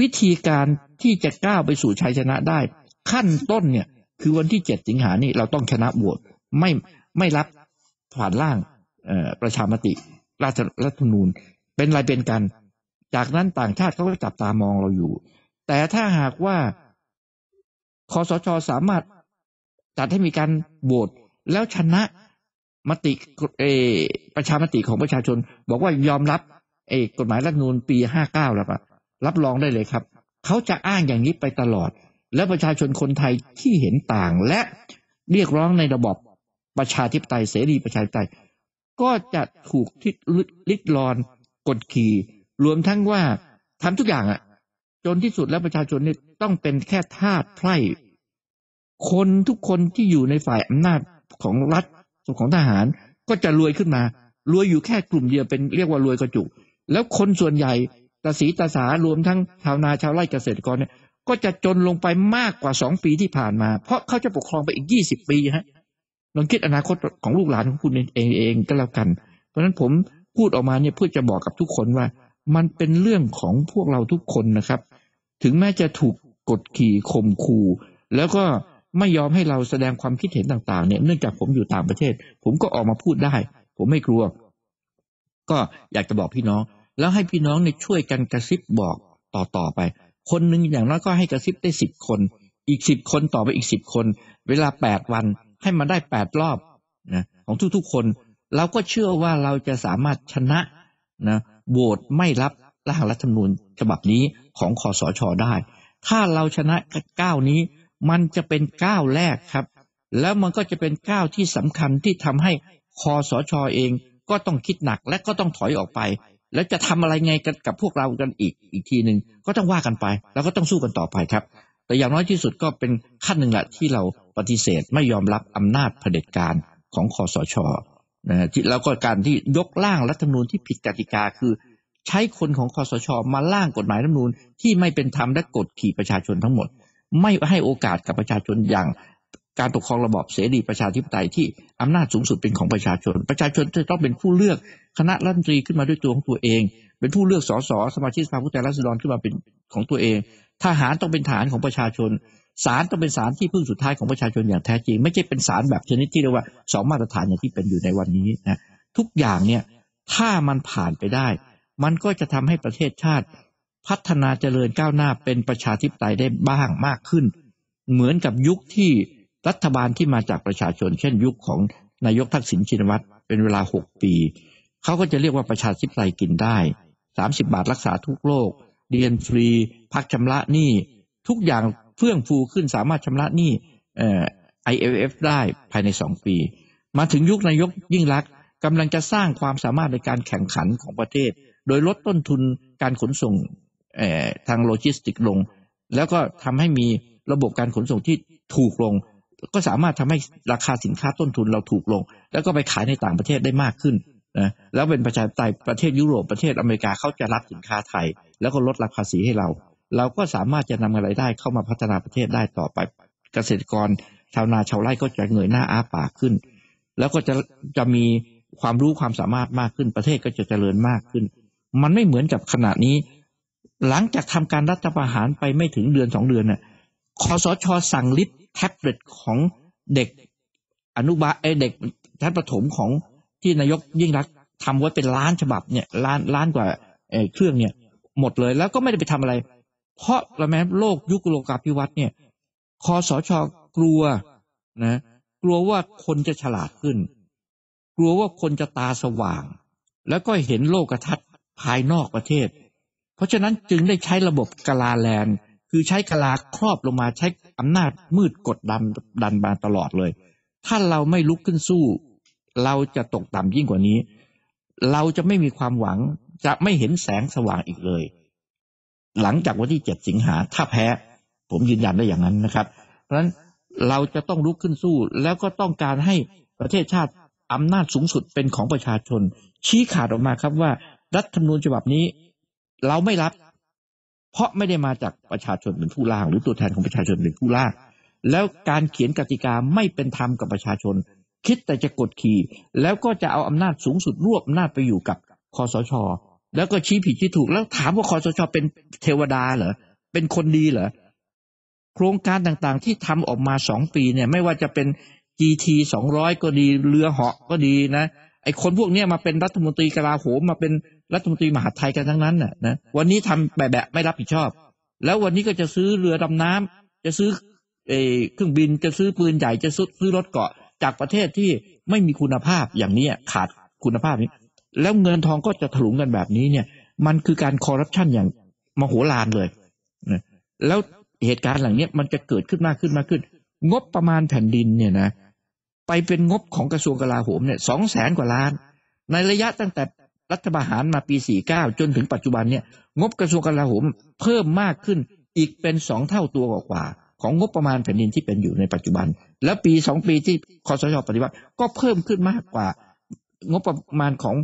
วิธีการที่จะก้าวไปสู่ชัยชนะได้ ขั้นต้นเนี่ยคือวันที่เจ็ดสิงหานี่เราต้องชนะโหวตไม่ไม่รับผ่านร่างประชามติรัฐธรรมนูญเป็นลายเป็นกันจากนั้นต่างชาติเขาก็จับตามองเราอยู่ แต่ถ้าหากว่าคอสชสามารถจัดให้มีการโหวตแล้วชนะมติเอ ประชามติของประชาชนบอกว่ายอมรับเอกฎหมายรัฐนูนปีห้าเก้าแล้วปะรับรองได้เลยครับ เขาจะอ้างอย่างนี้ไปตลอด แล้วประชาชนคนไทยที่เห็นต่างและเรียกร้องในระบอบประชาธิปไตยเสรีประชาธิปไตย ก็จะถูกทิศลิดรอนกดขี่รวมทั้งว่าทำทุกอย่างอ่ะ จนที่สุดแล้วประชาชนเนี่ยต้องเป็นแค่ทาสไพร่ คนทุกคนที่อยู่ในฝ่ายอำนาจของรัฐของทหารก็จะรวยขึ้นมา รวยอยู่แค่กลุ่มเดียวเป็นเรียกว่ารวยกระจุกแล้วคนส่วนใหญ่ตาสีตาสารวมทั้งชาวนาชาวไร่เกษตรกรเนี่ย ก็จะจนลงไปมากกว่าสองปีที่ผ่านมา เพราะเขาจะปกครองไปอีกยี่สิบปีฮะลองคิดอนาคตของลูกหลานของคุณเองเองก็แล้วกัน เพราะฉะนั้นผมพูดออกมาเนี่ยเพื่อจะบอกกับทุกคนว่ามันเป็นเรื่องของพวกเราทุกคนนะครับ ถึงแม้จะถูกกดขี่ข่มขู่แล้วก็ไม่ยอมให้เราแสดงความคิดเห็นต่างๆ เนี่ย เนื่องจากผมอยู่ต่างประเทศ ผมก็ออกมาพูดได้ ผมไม่กลัว ก็อยากจะบอกพี่น้อง แล้วให้พี่น้องเนี่ยช่วยกันกระซิบบอกต่อๆไป คนหนึ่งอย่างน้อยก็ให้กระซิบได้สิบคน อีกสิบคนต่อไปอีกสิบคน เวลาแปดวันให้มันได้แปดรอบนะของทุก ๆ คนเราก็เชื่อว่าเราจะสามารถชนะนะโหวตไม่รับร่างรัฐธรรมนูญฉบับนี้ของคอสชอได้ ถ้าเราชนะก้าวนี้มันจะเป็นก้าวแรกครับแล้วมันก็จะเป็นก้าวที่สำคัญที่ทำให้คอสชอเองก็ต้องคิดหนักและก็ต้องถอยออกไป แล้วจะทำอะไรไงกันกับพวกเรากันอีกอีกทีหนึ่งก็ต้องว่ากันไป แล้วก็ต้องสู้กันต่อไปครับแต่อย่างน้อยที่สุดก็เป็นขั้นหนึ่งแหละที่เราปฏิเสธไม่ยอมรับอำนาจเผด็จการของคอสชนะที่ราก็การที่ยกร่างรัฐธรรมนูญที่ผิดกติกาคือ ใช้คนของคอสชมาล่างกฎหมายรัฐธรรมนูญที่ไม่เป็นธรรมและกดขี่ประชาชนทั้งหมด ไม่ให้โอกาสกับประชาชนอย่าง การปกครองระบอบเสรีประชาธิปไตยที่อำนาจสูงสุดเป็นของประชาชน ประชาชนจะต้องเป็นผู้เลือกคณะรัฐมนตรีขึ้นมาด้วยตัวของตัวเอง เป็นผู้เลือกสสสมาชิกสภาผู้แทนราษฎรขึ้นมาเป็นของตัวเองทหารต้องเป็นฐานของประชาชนศาลต้องเป็นศาลที่พึ่งสุดท้ายของประชาชนอย่างแท้จริง ไม่ใช่เป็นศาลแบบชนิดที่เรียกว่าสองมาตรฐานอย่างที่เป็นอยู่ในวันนี้นะทุกอย่างเนี่ยถ้ามันผ่านไปได้ มันก็จะทำให้ประเทศชาติ พัฒนาเจริญก้าวหน้าเป็นประชาธิปไตยได้บ้างมากขึ้น เหมือนกับยุคที่รัฐบาลที่มาจากประชาชน เช่นยุคของนายกทักษิณชินวัตรเป็นเวลาหกปีเขาก็จะเรียกว่าประชาธิปไตยกินได้สามสิบบาทรักษาทุกโรคเรียนฟรี พักชำระหนี้ทุกอย่างเฟื่องฟูขึ้นสามารถชำระหนี้ IMF ได้ภายใน 2 ปี มาถึงยุคนายกยิ่งรักกำลังจะสร้างความสามารถในการแข่งขันของประเทศ โดยลดต้นทุนการขนส่งทางโลจิสติกลง แล้วก็ทำให้มีระบบการขนส่งที่ถูกลง ก็สามารถทำให้ราคาสินค้าต้นทุนเราถูกลง แล้วก็ไปขายในต่างประเทศได้มากขึ้นนะแล้วเป็นประชาธิปไตยประเทศยุโรปประเทศอเมริกาเขาจะรับสินค้าไทย แล้วก็ลดราคาสีให้เราเราก็สามารถจะนำรายได้เข้ามาพัฒนาประเทศได้ต่อไป เกษตรกรชาวนาชาวไร่ก็จะเงยหน้าอ้าปากขึ้น แล้วก็จะจะมีความรู้ความสามารถมากขึ้น ประเทศก็จะเจริญมากขึ้น มันไม่เหมือนกับขณะนี้ หลังจากทำการรัฐประหารไปไม่ถึงเดือนสองเดือนน่ะคอสชอสั่งลิฟแท็บเล็ตของเด็กอนุบาลไอเด็กชั้นประถมของที่นายกยิ่งรัก ทำไว้เป็นล้านฉบับเนี่ยล้านล้านกว่าเครื่องเนี่ย หมดเลยแล้วก็ไม่ได้ไปทำอะไรเพราะระแม้โลกยุคโลกาภิวัตน์เนี่ยคอสชกลัวนะ กลัวว่าคนจะฉลาดขึ้น กลัวว่าคนจะตาสว่าง แล้วก็เห็นโลกทัศน์ภายนอกประเทศ เพราะฉะนั้นจึงได้ใช้ระบบกลาแลนคือใช้กลาครอบลงมาใช้อำนาจมืดกดดันดันมาตลอดเลย ถ้าเราไม่ลุกขึ้นสู้ เราจะตกต่ำยิ่งกว่านี้ เราจะไม่มีความหวังจะไม่เห็นแสงสว่างอีกเลยหลังจากวันที่เจ็ดสิงหา ถ้าแพ้ ผมยืนยันได้อย่างนั้นนะครับ เพราะฉะนั้นเราจะต้องลุกขึ้นสู้ แล้วก็ต้องการให้ประเทศชาติอำนาจสูงสุดเป็นของประชาชน ชี้ขาดออกมาครับว่า รัฐธรรมนูญฉบับนี้ เราไม่รับ เพราะไม่ได้มาจากประชาชนเป็นผู้ล่าง หรือตัวแทนของประชาชนเป็นผู้ล่าง แล้วการเขียนกติกาไม่เป็นธรรมกับประชาชน คิดแต่จะกดขี่ แล้วก็จะเอาอำนาจสูงสุดรวบอำนาจไปอยู่กับคอสชแล้วก็ชี้ผิดชี้ถูกแล้วถามว่าคอสชเป็นเทวดาเหรอเป็นคนดีเหรอโครงการต่างๆที่ทำออกมาสองปีเนี่ย ไม่ว่าจะเป็น GT สองร้อยก็ดี เรือเหาะก็ดีนะไอ้คนพวกเนี้ยมาเป็นรัฐมนตรีกลาโหมมาเป็นรัฐมนตรีมหาไทยกันทั้งนั้นน่ะนะวันนี้ทำแบบแบบไม่รับผิดชอบ แล้ววันนี้ก็จะซื้อเรือดำน้ำ จะซื้อเอเครื่องบินจะซื้อปืนใหญ่จะซื้อรถเกาะจากประเทศที่ไม่มีคุณภาพอย่างนี้ขาดคุณภาพนี้แล้วเงินทองก็จะถลุงกันแบบนี้เนี่ย มันคือการคอร์รัปชันอย่างมโหฬารเลยนะแล้วเหตุการณ์หลังเนี้ยมันจะเกิดขึ้นมากขึ้นมากขึ้น งบประมาณแผ่นดินเนี่ยนะ ไปเป็นงบของกระทรวงกลาโหมเนี่ยสองแสนกว่าล้าน ในระยะตั้งแต่รัฐประหารมาปีสี่เก้าจนถึงปัจจุบันเนี่ย งบกระทรวงกลาโหมเพิ่มมากขึ้นอีกเป็นสองเท่าตัวกว่าของงบประมาณแผ่นดินที่เป็นอยู่ในปัจจุบัน และปีสองปีที่คอสชปฏิบัติ ก็เพิ่มขึ้นมากกว่างบประมาณของ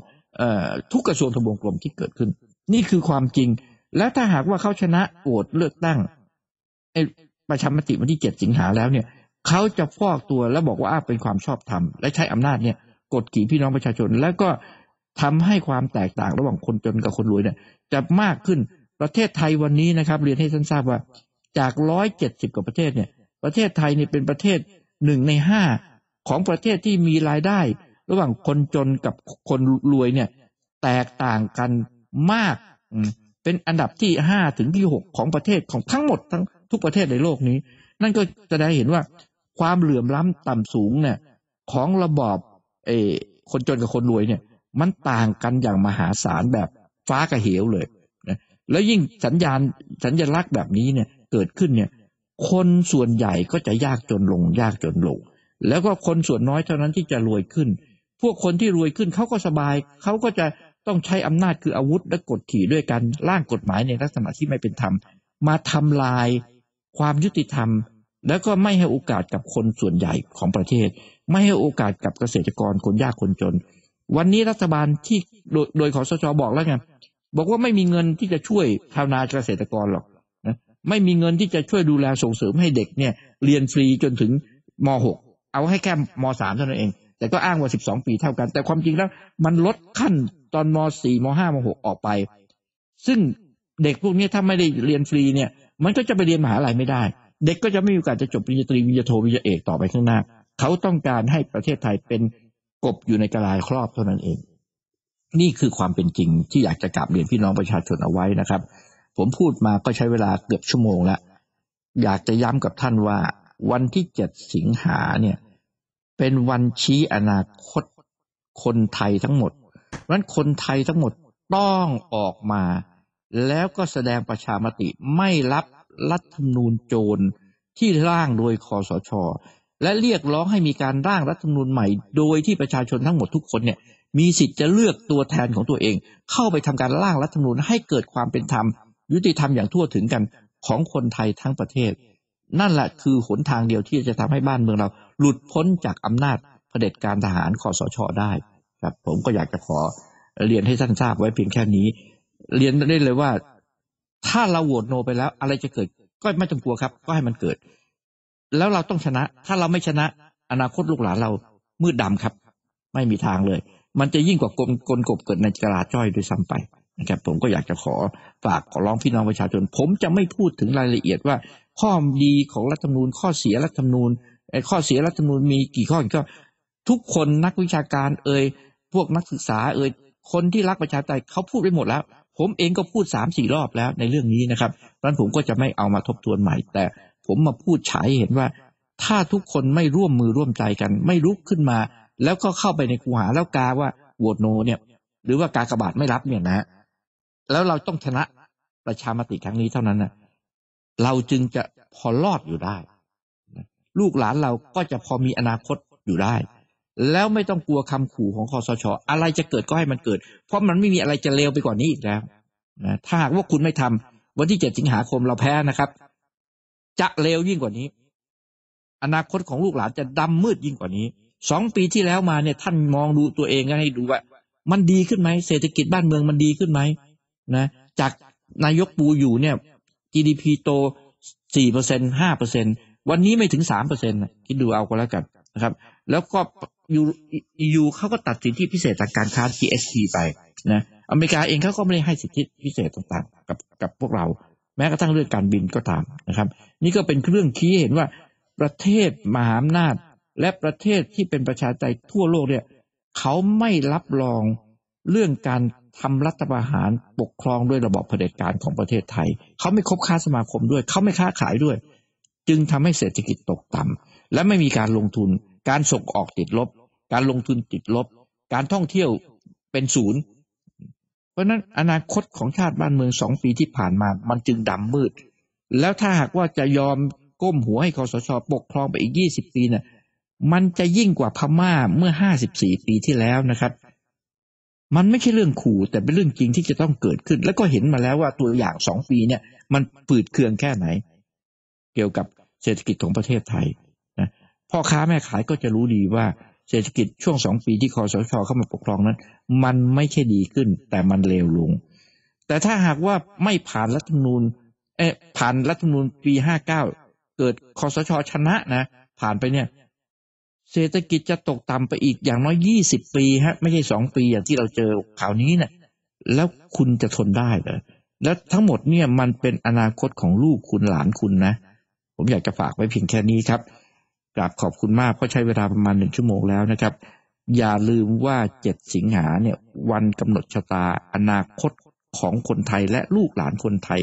ทุกกระทรวงทบวงกลมที่เกิดขึ้น นี่คือความจริง และถ้าหากว่าเขาชนะโหวตเลือกตั้ง ประชามติวันที่เจ็ดสิงหาแล้วเนี่ย เขาจะฟอกตัวและบอกว่าอ้าเป็นความชอบธรรมและใช้อำนาจเนี่ย กดขี่พี่น้องประชาชน แล้วก็ทำให้ความแตกต่างระหว่างคนจนกับคนรวยเนี่ยจะมากขึ้นประเทศไทยวันนี้นะครับ เรียนให้ท่านทราบว่า จากร้อยเจ็ดสิบกว่าประเทศเนี่ย ประเทศไทยเนี่ยเป็นประเทศหนึ่งในห้าของประเทศที่มีรายได้ระหว่างคนจนกับคนรวยเนี่ยแตกต่างกันมากเป็นอันดับที่ห้าถึงที่หกของประเทศของทั้งหมดทั้งทุกประเทศในโลกนี้ นั่นก็จะได้เห็นว่า ความเหลื่อมล้ำต่ำสูงเนี่ยของระบอบเอคนจนกับคนรวยเนี่ย มันต่างกันอย่างมหาศาลแบบฟ้ากับเหวเลยนะแล้วยิ่งสัญญาณสัญญลักษณ์แบบนี้เนี่ยเกิดขึ้นเนี่ยคนส่วนใหญ่ก็จะยากจนลง ยากจนลงแล้วก็คนส่วนน้อยเท่านั้นที่จะรวยขึ้นพวกคนที่รวยขึ้นเขาก็สบายเขาก็จะต้องใช้อำนาจคืออาวุธและกดขี่ด้วยกันร่างกฎหมายในลักษณะที่ไม่เป็นธรรม มาทำลายความยุติธรรมแล้วก็ไม่ให้โอกาสกับคนส่วนใหญ่ของประเทศ ไม่ให้โอกาสกับเกษตรกรคนยากคนจน วันนี้รัฐบาลที่โดยขอสชบอกแล้วไงบอกว่าไม่มีเงินที่จะช่วยชาวนาเกษตรกรหรอกนะไม่มีเงินที่จะช่วยดูแลส่งเสริมให้เด็กเนี่ยเรียนฟรีจนถึงม .6 เอาให้แค่ม .3 เท่านั้นเองแต่ก็อ้างว่า 12 ปีเท่ากัน แต่ความจริงแล้วมันลดขั้นตอนม .4 ม .5 ม .6 ออกไป ซึ่งเด็กพวกนี้ถ้าไม่ได้เรียนฟรีเนี่ย มันก็จะไปเรียนมหาลัยไม่ได้ เด็กก็จะไม่มีโอกาสจะจบปริญญาตรีวิญญาโทวิญญาเอกต่อไปข้างหน้า เขาต้องการให้ประเทศไทยเป็นกบอยู่ในกระลายครอบเท่านั้นเอง นี่คือความเป็นจริงที่อยากจะกลับเรียนพี่น้องประชาชนเอาไว้นะครับ ผมพูดมาก็ใช้เวลาเกือบชั่วโมงแล้วอยากจะย้ำกับท่านว่า วันที่เจ็ดสิงหาเนี่ยเป็นวันชี้อนาคตคนไทยทั้งหมด เพราะนั้นคนไทยทั้งหมดต้องออกมา แล้วก็แสดงประชามติไม่รับรัฐธรรมนูญโจรที่ร่างโดยคอสช และเรียกร้องให้มีการร่างรัฐธรรมนูญใหม่ โดยที่ประชาชนทั้งหมดทุกคนเนี่ยมีสิทธิ์จะเลือกตัวแทนของตัวเอง เข้าไปทำการร่างรัฐธรรมนูญให้เกิดความเป็นธรรมยุติธรรมอย่างทั่วถึงกันของคนไทยทั้งประเทศ นั่นแหละคือหนทางเดียวที่จะทำให้บ้านเมืองเราหลุดพ้นจากอำนาจเผด็จการทหารคอสชอได้ ครับ ผมก็อยากจะขอเรียนให้ท่านทราบไว้เพียงแค่นี้ เรียนได้เลยว่าถ้าเราโหวตโนไปแล้ว อะไรจะเกิดก็ไม่ต้องกลัวครับ ก็ให้มันเกิด แล้วเราต้องชนะ ถ้าเราไม่ชนะ อนาคตลูกหลานเรามืดดำครับ ไม่มีทางเลย มันจะยิ่งกว่ากลกลกบเกิดในกระาจ้อยด้วยซ้าไปนะครับผมก็อยากจะขอฝากขอร้องพี่น้องประชาชนผมจะไม่พูดถึงรายละเอียดว่าข้อดีของรัฐธรรมนูญข้อเสียรัฐธรรมนูญไอ้ข้อเสียรัฐธรรมนูญมีกี่ข้อก็ ทุกคนนักวิชาการเอ่ยพวกนักศึกษาเอ่ยคนที่รักประชาธิปไตยเขาพูดไปหมดแล้ว ผมเองก็พูดสามสี่รอบแล้ว ในเรื่องนี้นะครับดังนั้นผมก็จะไม่เอามาทบทวนใหม่ แต่ผมมาพูดฉายเห็นว่า ถ้าทุกคนไม่ร่วมมือร่วมใจกัน ไม่ลุกขึ้นมา แล้วก็เข้าไปในคูหาแล้วกาว่าโหวตโนเนี่ย หรือว่ากากบาดไม่รับเนี่ยนะ แล้วเราต้องชนะประชามติครั้งนี้เท่านั้นนะเราจึงจะพอรอดอยู่ได้ลูกหลานเราก็จะพอมีอนาคตอยู่ได้ แล้วไม่ต้องกลัวคำขู่ของคอสชอะไรจะเกิดก็ให้มันเกิด เพราะมันไม่มีอะไรจะเลวไปกว่านี้อีกแล้วนะถ้าหากว่าคุณไม่ทำ วันที่เจ็ดสิงหาคมเราแพ้นะครับ จะเลวยิ่งกว่านี้ อนาคตของลูกหลานจะดำมืดยิ่งกว่านี้สองปีที่แล้วมาเนี่ยท่านมองดูตัวเองกันให้ดูว่า มันดีขึ้นไหมเศรษฐกิจบ้านเมืองมันดีขึ้นไหมนะ จากนายกปูอยู่เนี่ย GDP โตสี่เปอร์เซ็นห้าเปอร์เซ็นตวันนี้ไม่ถึงสามเปอร์เซ็นต์คิดดูเอาก็แล้วกันนะครับ แล้วก็ยูยูเขาก็ตัดสินที่พิเศษจากการค้า g s t ไปนะอเมริกาเองเขาก็ไม่ได้ให้สิทธิพิเศษต่างๆ กับกับพวกเราแม้กระทั่งเรื่องการบินก็ตามนะครับนี่ก็เป็นเรื่องคี์เห็นว่าประเทศมหาอำนาจ และประเทศที่เป็นประชาธิปไตยทั่วโลกเนี่ยเขาไม่รับรองเรื่องการทำรัฐประหารปกครองด้วยระบอบเผด็จการของประเทศไทย เขาไม่คบค้าสมาคมด้วยเขาไม่ค้าขายด้วยจึงทำให้เศรษฐกิจตกต่ำ และไม่มีการลงทุนการส่งออกติดลบ การลงทุนติดลบ การท่องเที่ยวเป็นศูนย์ เพราะนั้นอนาคตของชาติบ้านเมืองสองปีที่ผ่านมามันจึงดำมืด แล้วถ้าหากว่าจะยอมก้มหัวให้คอสชอปกครองไปอีกยี่สิบปีเนะี่ยมันจะยิ่งกว่าพม่าเมื่อห้าสิบสี่ปีที่แล้วนะครับ มันไม่ใช่เรื่องขู่แต่เป็นเรื่องจริงที่จะต้องเกิดขึ้น แล้วก็เห็นมาแล้วว่าตัวอย่างสองปีเนี่ย มันปืดเคืองแค่ไหนเกี่ยวกับเศรษฐกิจของประเทศไทยนะพ่อค้าแม่ขายก็จะรู้ดีว่า เศรษฐกิจช่วงสองปีที่คอสช เข้ามาปกครองนั้น มันไม่ใช่ดีขึ้น แต่มันเลวลง แต่ถ้าหากว่าไม่ผ่านรัฐมนูลเอ๊ผ่านรัฐมนูลปีห้าเก้าเกิดคอสชชนะนะ ผ่านไปเนี่ย เศรษฐกิจจะตกต่ำไปอีกอย่างน้อยยี่สิบปีฮะ ไม่ใช่สองปีอย่างที่เราเจอข่าวนี้เนะี่ยแล้วคุณจะทนได้เหรอแล้วทั้งหมดเนี่ยมันเป็นอนาคตของลูกคุณหลานคุณนะผมอยากจะฝากไว้เพียงแค่นี้ครับกราบขอบคุณมากเพราะใช้เวลาประมาณหนึ่งชั่วโมงแล้วนะครับ อย่าลืมว่าเจ็ดสิงหาเนี่ย วันกำหนดชะตา อนาคตของคนไทยและลูกหลานคนไทย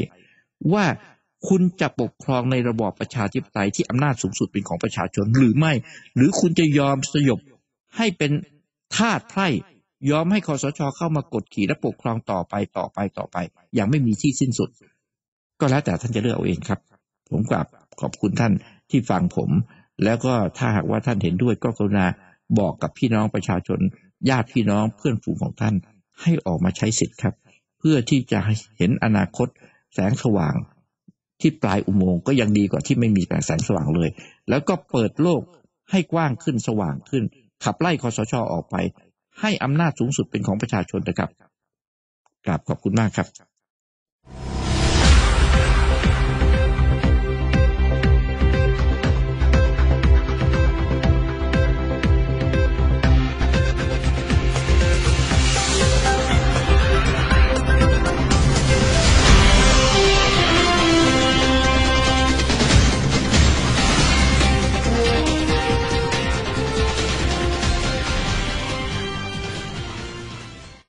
ว่าคุณจะปกครองในระบอบประชาธิปไตยที่อำนาจสูงสุดเป็นของประชาชนหรือไม่ หรือคุณจะยอมสยบให้เป็นทาสไพร่ยอมให้คอสชอเข้ามากดขี่และปกครองต่อไปต่อไปต่อไปอย่างไม่มีที่สิ้นสุด ก็แล้วแต่ท่านจะเลือกเอาเองครับ ผมกลับขอบคุณท่านที่ฟังผม แล้วก็ถ้าหากว่าท่านเห็นด้วยก็กรุณาบอกกับพี่น้องประชาชน ญาติพี่น้องเพื่อนฝูงของท่านให้ออกมาใช้สิทธิ์ครับ เพื่อที่จะเห็นอนาคตแสงสว่างที่ปลายอุโมงค์ก็ยังดีกว่าที่ไม่มีแสงสว่างเลย แล้วก็เปิดโลกให้กว้างขึ้นสว่างขึ้น ขับไล่คอสช ออกไป ให้อำนาจสูงสุดเป็นของประชาชนนะครับกราบขอบคุณมากครับ